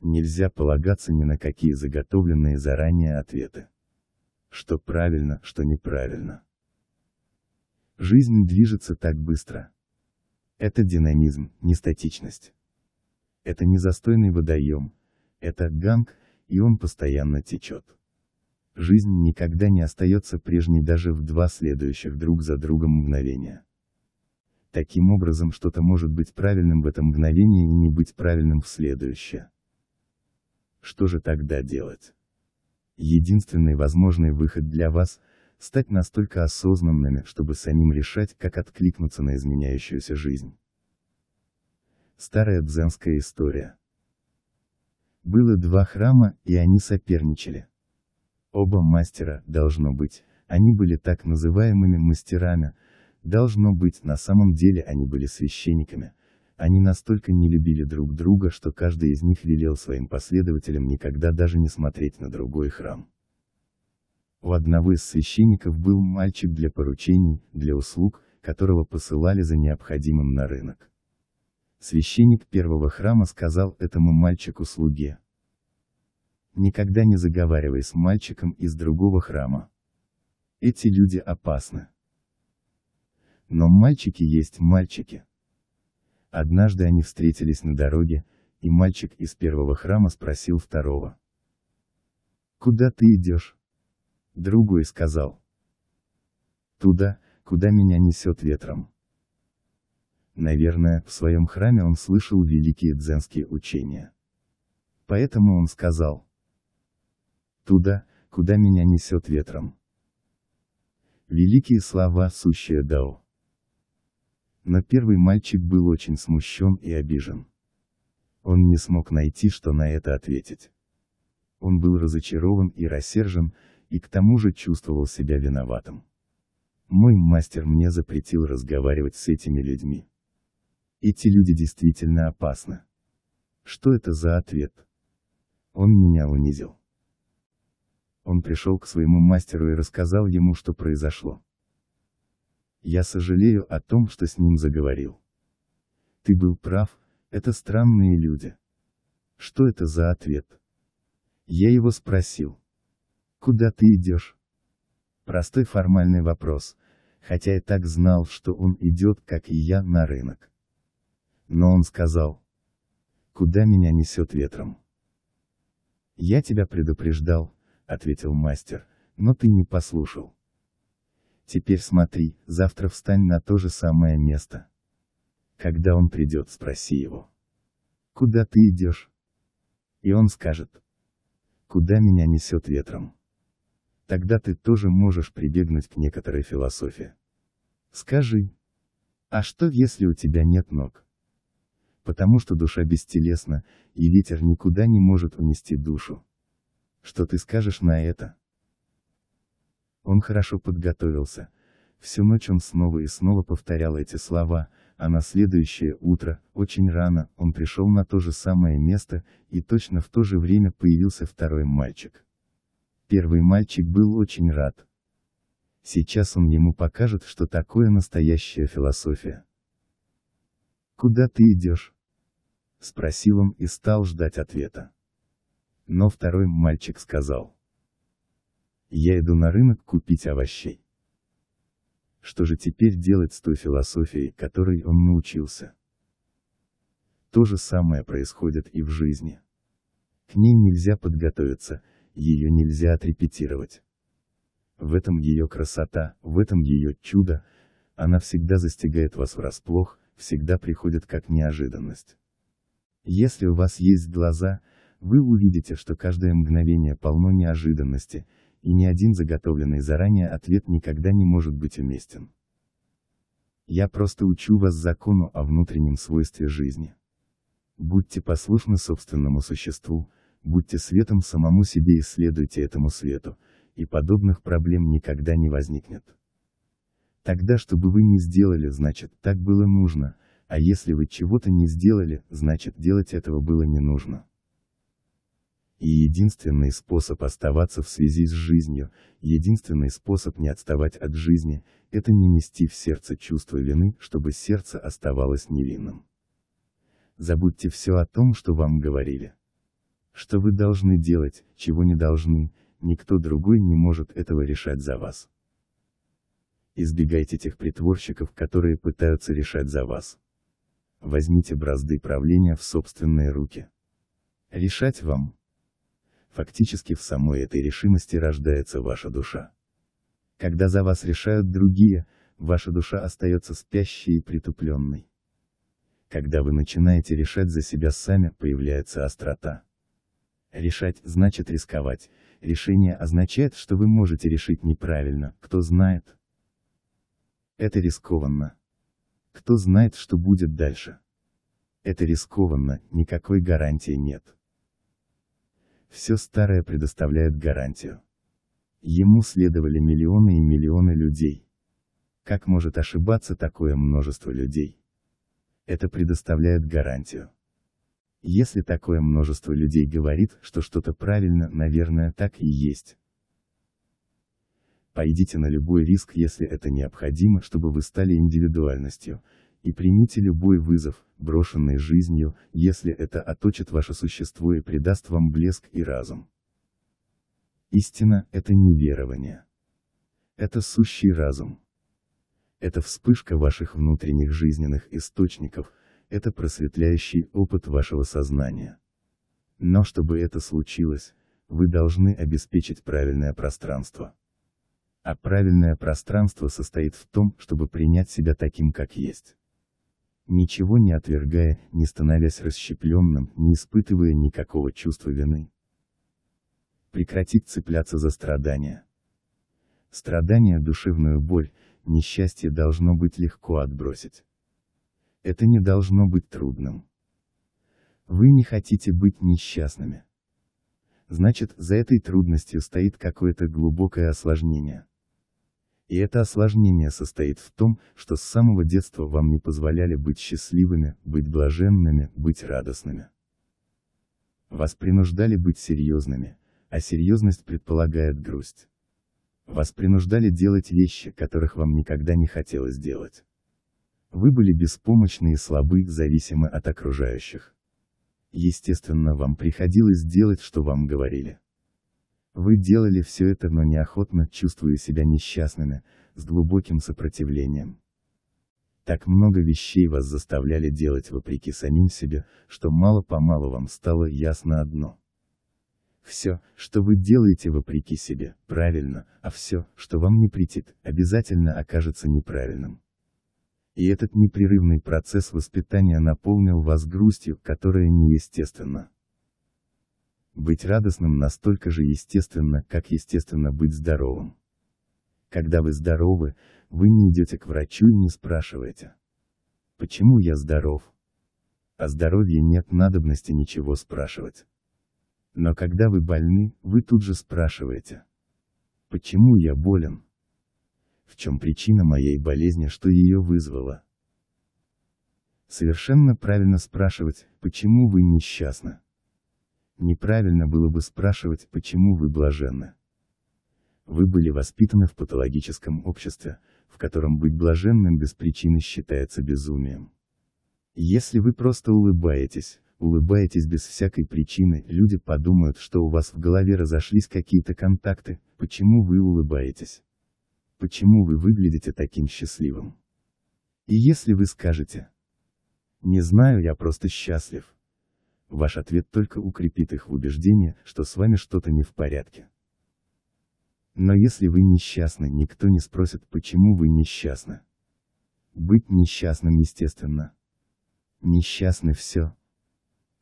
Нельзя полагаться ни на какие заготовленные заранее ответы что правильно, что неправильно. Жизнь движется так быстро. Это динамизм, не статичность. Это не застойный водоем, это ганг, и он постоянно течет. Жизнь никогда не остается прежней даже в два следующих друг за другом мгновения. Таким образом что-то может быть правильным в этом мгновении и не быть правильным в следующее. Что же тогда делать? Единственный возможный выход для вас – стать настолько осознанными, чтобы самим решать, как откликнуться на изменяющуюся жизнь. Старая дзенская история. Было два храма, и они соперничали. Оба мастера, должно быть, они были так называемыми мастерами, должно быть, на самом деле они были священниками, они настолько не любили друг друга, что каждый из них велел своим последователям никогда даже не смотреть на другой храм. У одного из священников был мальчик для поручений, для услуг, которого посылали за необходимым на рынок. Священник первого храма сказал этому мальчику-слуге. Никогда не заговаривай с мальчиком из другого храма. Эти люди опасны. Но мальчики есть мальчики. Однажды они встретились на дороге, и мальчик из первого храма спросил второго. «Куда ты идешь?» Другой сказал. «Туда, куда меня несет ветром». Наверное, в своем храме он слышал великие дзенские учения. Поэтому он сказал. «Туда, куда меня несет ветром». Великие слова сущие Дао. Но первый мальчик был очень смущен и обижен. Он не смог найти, что на это ответить. Он был разочарован и рассержен, и к тому же чувствовал себя виноватым. Мой мастер мне запретил разговаривать с этими людьми. Эти люди действительно опасны. Что это за ответ? Он меня унизил. Он пришел к своему мастеру и рассказал ему, что произошло. Я сожалею о том, что с ним заговорил. Ты был прав, это странные люди. Что это за ответ? Я его спросил. Куда ты идешь? Простой формальный вопрос, хотя я так знал, что он идет, как и я, на рынок. Но он сказал. Куда меня несет ветром? Я тебя предупреждал, ответил мастер, но ты не послушал. Теперь смотри, завтра встань на то же самое место. Когда он придет, спроси его. Куда ты идешь? И он скажет. Куда меня несет ветром? Тогда ты тоже можешь прибегнуть к некоторой философии. Скажи. А что если у тебя нет ног? Потому что душа бестелесна, и ветер никуда не может унести душу. Что ты скажешь на это? Он хорошо подготовился. Всю ночь он снова и снова повторял эти слова, а на следующее утро, очень рано, он пришел на то же самое место, и точно в то же время появился второй мальчик. Первый мальчик был очень рад. Сейчас он ему покажет, что такое настоящая философия. «Куда ты идешь?» Спросил он и стал ждать ответа. Но второй мальчик сказал. Я иду на рынок купить овощей. Что же теперь делать с той философией, которой он научился? То же самое происходит и в жизни. К ней нельзя подготовиться, ее нельзя отрепетировать. В этом ее красота, в этом ее чудо, она всегда застигает вас врасплох, всегда приходит как неожиданность. Если у вас есть глаза, вы увидите, что каждое мгновение полно неожиданности, и ни один заготовленный заранее ответ никогда не может быть уместен. Я просто учу вас закону о внутреннем свойстве жизни. Будьте послушны собственному существу, будьте светом самому себе и следуйте этому свету, и подобных проблем никогда не возникнет. Тогда что бы вы ни сделали, значит, так было нужно, а если вы чего-то не сделали, значит делать этого было не нужно и единственный способ оставаться в связи с жизнью, единственный способ не отставать от жизни, это не нести в сердце чувство вины, чтобы сердце оставалось невинным. Забудьте все о том, что вам говорили. Что вы должны делать, чего не должны, никто другой не может этого решать за вас. Избегайте тех притворщиков, которые пытаются решать за вас. Возьмите бразды правления в собственные руки. Решать вам, фактически в самой этой решимости рождается ваша душа. Когда за вас решают другие, ваша душа остается спящей и притупленной. Когда вы начинаете решать за себя сами, появляется острота. Решать значит рисковать, решение означает, что вы можете решить неправильно, кто знает. Это рискованно. Кто знает, что будет дальше. Это рискованно, никакой гарантии нет все старое предоставляет гарантию. Ему следовали миллионы и миллионы людей. Как может ошибаться такое множество людей? Это предоставляет гарантию. Если такое множество людей говорит, что что-то правильно, наверное, так и есть. Пойдите на любой риск, если это необходимо, чтобы вы стали индивидуальностью, и примите любой вызов, брошенный жизнью, если это оточит ваше существо и придаст вам блеск и разум. Истина – это не верование. Это сущий разум. Это вспышка ваших внутренних жизненных источников, это просветляющий опыт вашего сознания. Но чтобы это случилось, вы должны обеспечить правильное пространство. А правильное пространство состоит в том, чтобы принять себя таким, как есть ничего не отвергая, не становясь расщепленным, не испытывая никакого чувства вины. Прекратить цепляться за страдания. Страдания, душевную боль, несчастье должно быть легко отбросить. Это не должно быть трудным. Вы не хотите быть несчастными. Значит, за этой трудностью стоит какое-то глубокое осложнение. И это осложнение состоит в том, что с самого детства вам не позволяли быть счастливыми, быть блаженными, быть радостными. Вас принуждали быть серьезными, а серьезность предполагает грусть. Вас принуждали делать вещи, которых вам никогда не хотелось делать. Вы были беспомощны и слабы, зависимы от окружающих. Естественно, вам приходилось делать, что вам говорили. Вы делали все это, но неохотно, чувствуя себя несчастными, с глубоким сопротивлением. Так много вещей вас заставляли делать вопреки самим себе, что мало-помалу вам стало ясно одно. Все, что вы делаете вопреки себе, правильно, а все, что вам не претит, обязательно окажется неправильным. И этот непрерывный процесс воспитания наполнил вас грустью, которая неестественна. Быть радостным настолько же естественно, как естественно быть здоровым. Когда вы здоровы, вы не идете к врачу и не спрашиваете. Почему я здоров? О здоровье нет надобности ничего спрашивать. Но когда вы больны, вы тут же спрашиваете. Почему я болен? В чем причина моей болезни, что ее вызвало? Совершенно правильно спрашивать, почему вы несчастны. Неправильно было бы спрашивать, почему вы блаженны. Вы были воспитаны в патологическом обществе, в котором быть блаженным без причины считается безумием. Если вы просто улыбаетесь, улыбаетесь без всякой причины, люди подумают, что у вас в голове разошлись какие-то контакты, почему вы улыбаетесь. Почему вы выглядите таким счастливым. И если вы скажете, не знаю, я просто счастлив, Ваш ответ только укрепит их в убеждении, что с вами что-то не в порядке. Но если вы несчастны, никто не спросит, почему вы несчастны. Быть несчастным естественно. Несчастны все.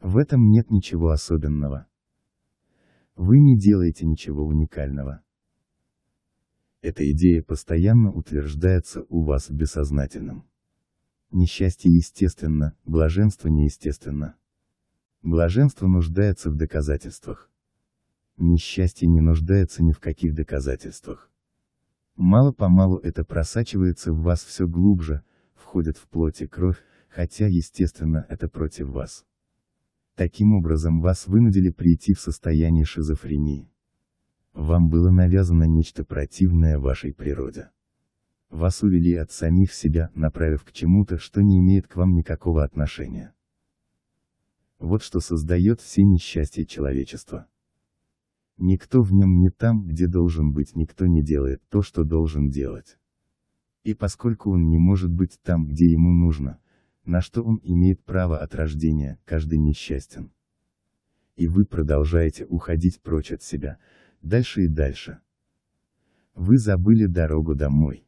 В этом нет ничего особенного. Вы не делаете ничего уникального. Эта идея постоянно утверждается у вас в бессознательном. Несчастье естественно, блаженство неестественно. Блаженство нуждается в доказательствах. Несчастье не нуждается ни в каких доказательствах. Мало-помалу это просачивается в вас все глубже, входит в плоть и кровь, хотя, естественно, это против вас. Таким образом вас вынудили прийти в состояние шизофрении. Вам было навязано нечто противное вашей природе. Вас увели от самих себя, направив к чему-то, что не имеет к вам никакого отношения. Вот что создает все несчастья человечества. Никто в нем не там, где должен быть, никто не делает то, что должен делать. И поскольку он не может быть там, где ему нужно, на что он имеет право от рождения, каждый несчастен. И вы продолжаете уходить прочь от себя, дальше и дальше. Вы забыли дорогу домой.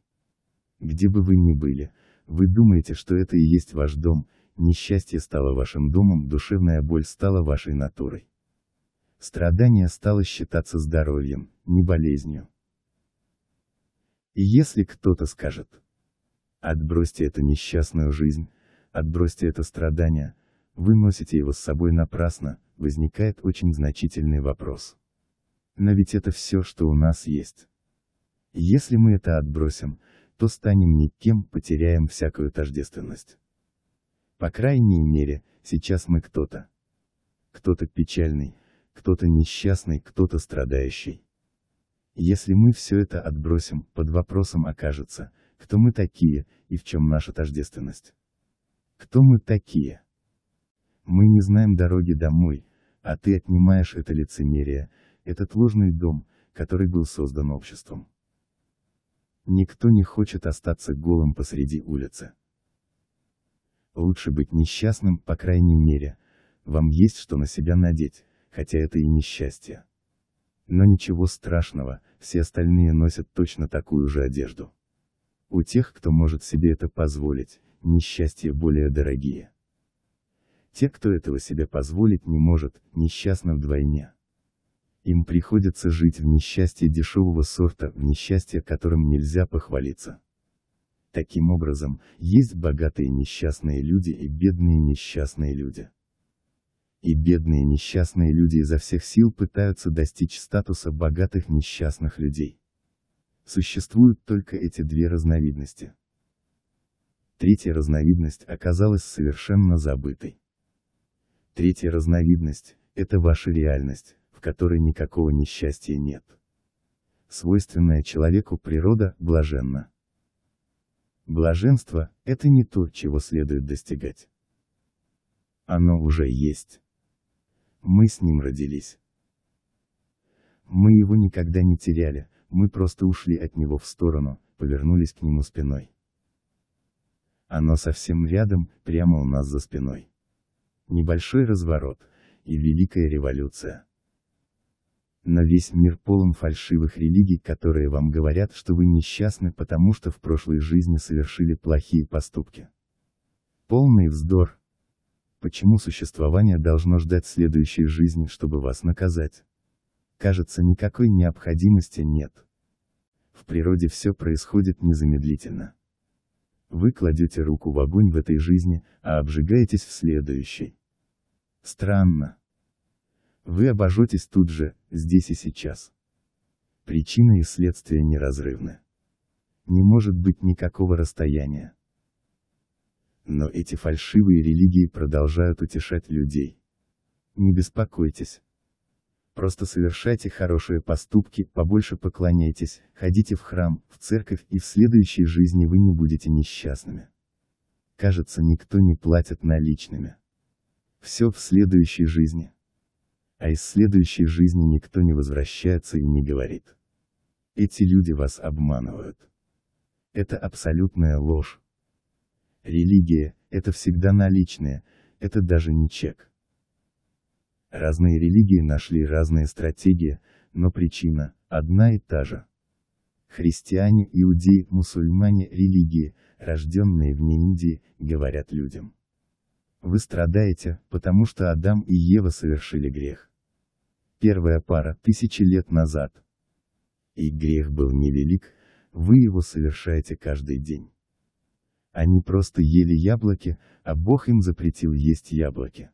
Где бы вы ни были, вы думаете, что это и есть ваш дом, Несчастье стало вашим домом, душевная боль стала вашей натурой. Страдание стало считаться здоровьем, не болезнью. И если кто-то скажет, отбросьте эту несчастную жизнь, отбросьте это страдание, вы носите его с собой напрасно, возникает очень значительный вопрос. Но ведь это все, что у нас есть. Если мы это отбросим, то станем никем, потеряем всякую тождественность. По крайней мере, сейчас мы кто-то. Кто-то печальный, кто-то несчастный, кто-то страдающий. Если мы все это отбросим, под вопросом окажется, кто мы такие, и в чем наша тождественность. Кто мы такие? Мы не знаем дороги домой, а ты отнимаешь это лицемерие, этот ложный дом, который был создан обществом. Никто не хочет остаться голым посреди улицы. Лучше быть несчастным, по крайней мере, вам есть что на себя надеть, хотя это и несчастье. Но ничего страшного, все остальные носят точно такую же одежду. У тех, кто может себе это позволить, несчастья более дорогие. Те, кто этого себе позволить не может, несчастны вдвойне. Им приходится жить в несчастье дешевого сорта, в несчастье которым нельзя похвалиться. Таким образом, есть богатые несчастные люди и бедные несчастные люди. И бедные несчастные люди изо всех сил пытаются достичь статуса богатых несчастных людей. Существуют только эти две разновидности. Третья разновидность оказалась совершенно забытой. Третья разновидность – это ваша реальность, в которой никакого несчастья нет. Свойственная человеку природа блаженна. Блаженство – это не то, чего следует достигать. Оно уже есть. Мы с ним родились. Мы его никогда не теряли, мы просто ушли от него в сторону, повернулись к нему спиной. Оно совсем рядом, прямо у нас за спиной. Небольшой разворот, и великая революция. На весь мир полон фальшивых религий, которые вам говорят, что вы несчастны, потому что в прошлой жизни совершили плохие поступки. Полный вздор. Почему существование должно ждать следующей жизни, чтобы вас наказать? Кажется, никакой необходимости нет. В природе все происходит незамедлительно. Вы кладете руку в огонь в этой жизни, а обжигаетесь в следующей. Странно. Вы обожжетесь тут же, здесь и сейчас. Причина и следствие неразрывны. Не может быть никакого расстояния. Но эти фальшивые религии продолжают утешать людей. Не беспокойтесь. Просто совершайте хорошие поступки, побольше поклоняйтесь, ходите в храм, в церковь и в следующей жизни вы не будете несчастными. Кажется, никто не платит наличными. Все в следующей жизни а из следующей жизни никто не возвращается и не говорит. Эти люди вас обманывают. Это абсолютная ложь. Религия – это всегда наличные, это даже не чек. Разные религии нашли разные стратегии, но причина – одна и та же. Христиане, иудеи, мусульмане – религии, рожденные вне Индии, говорят людям. Вы страдаете, потому что Адам и Ева совершили грех первая пара тысячи лет назад. И грех был невелик, вы его совершаете каждый день. Они просто ели яблоки, а Бог им запретил есть яблоки.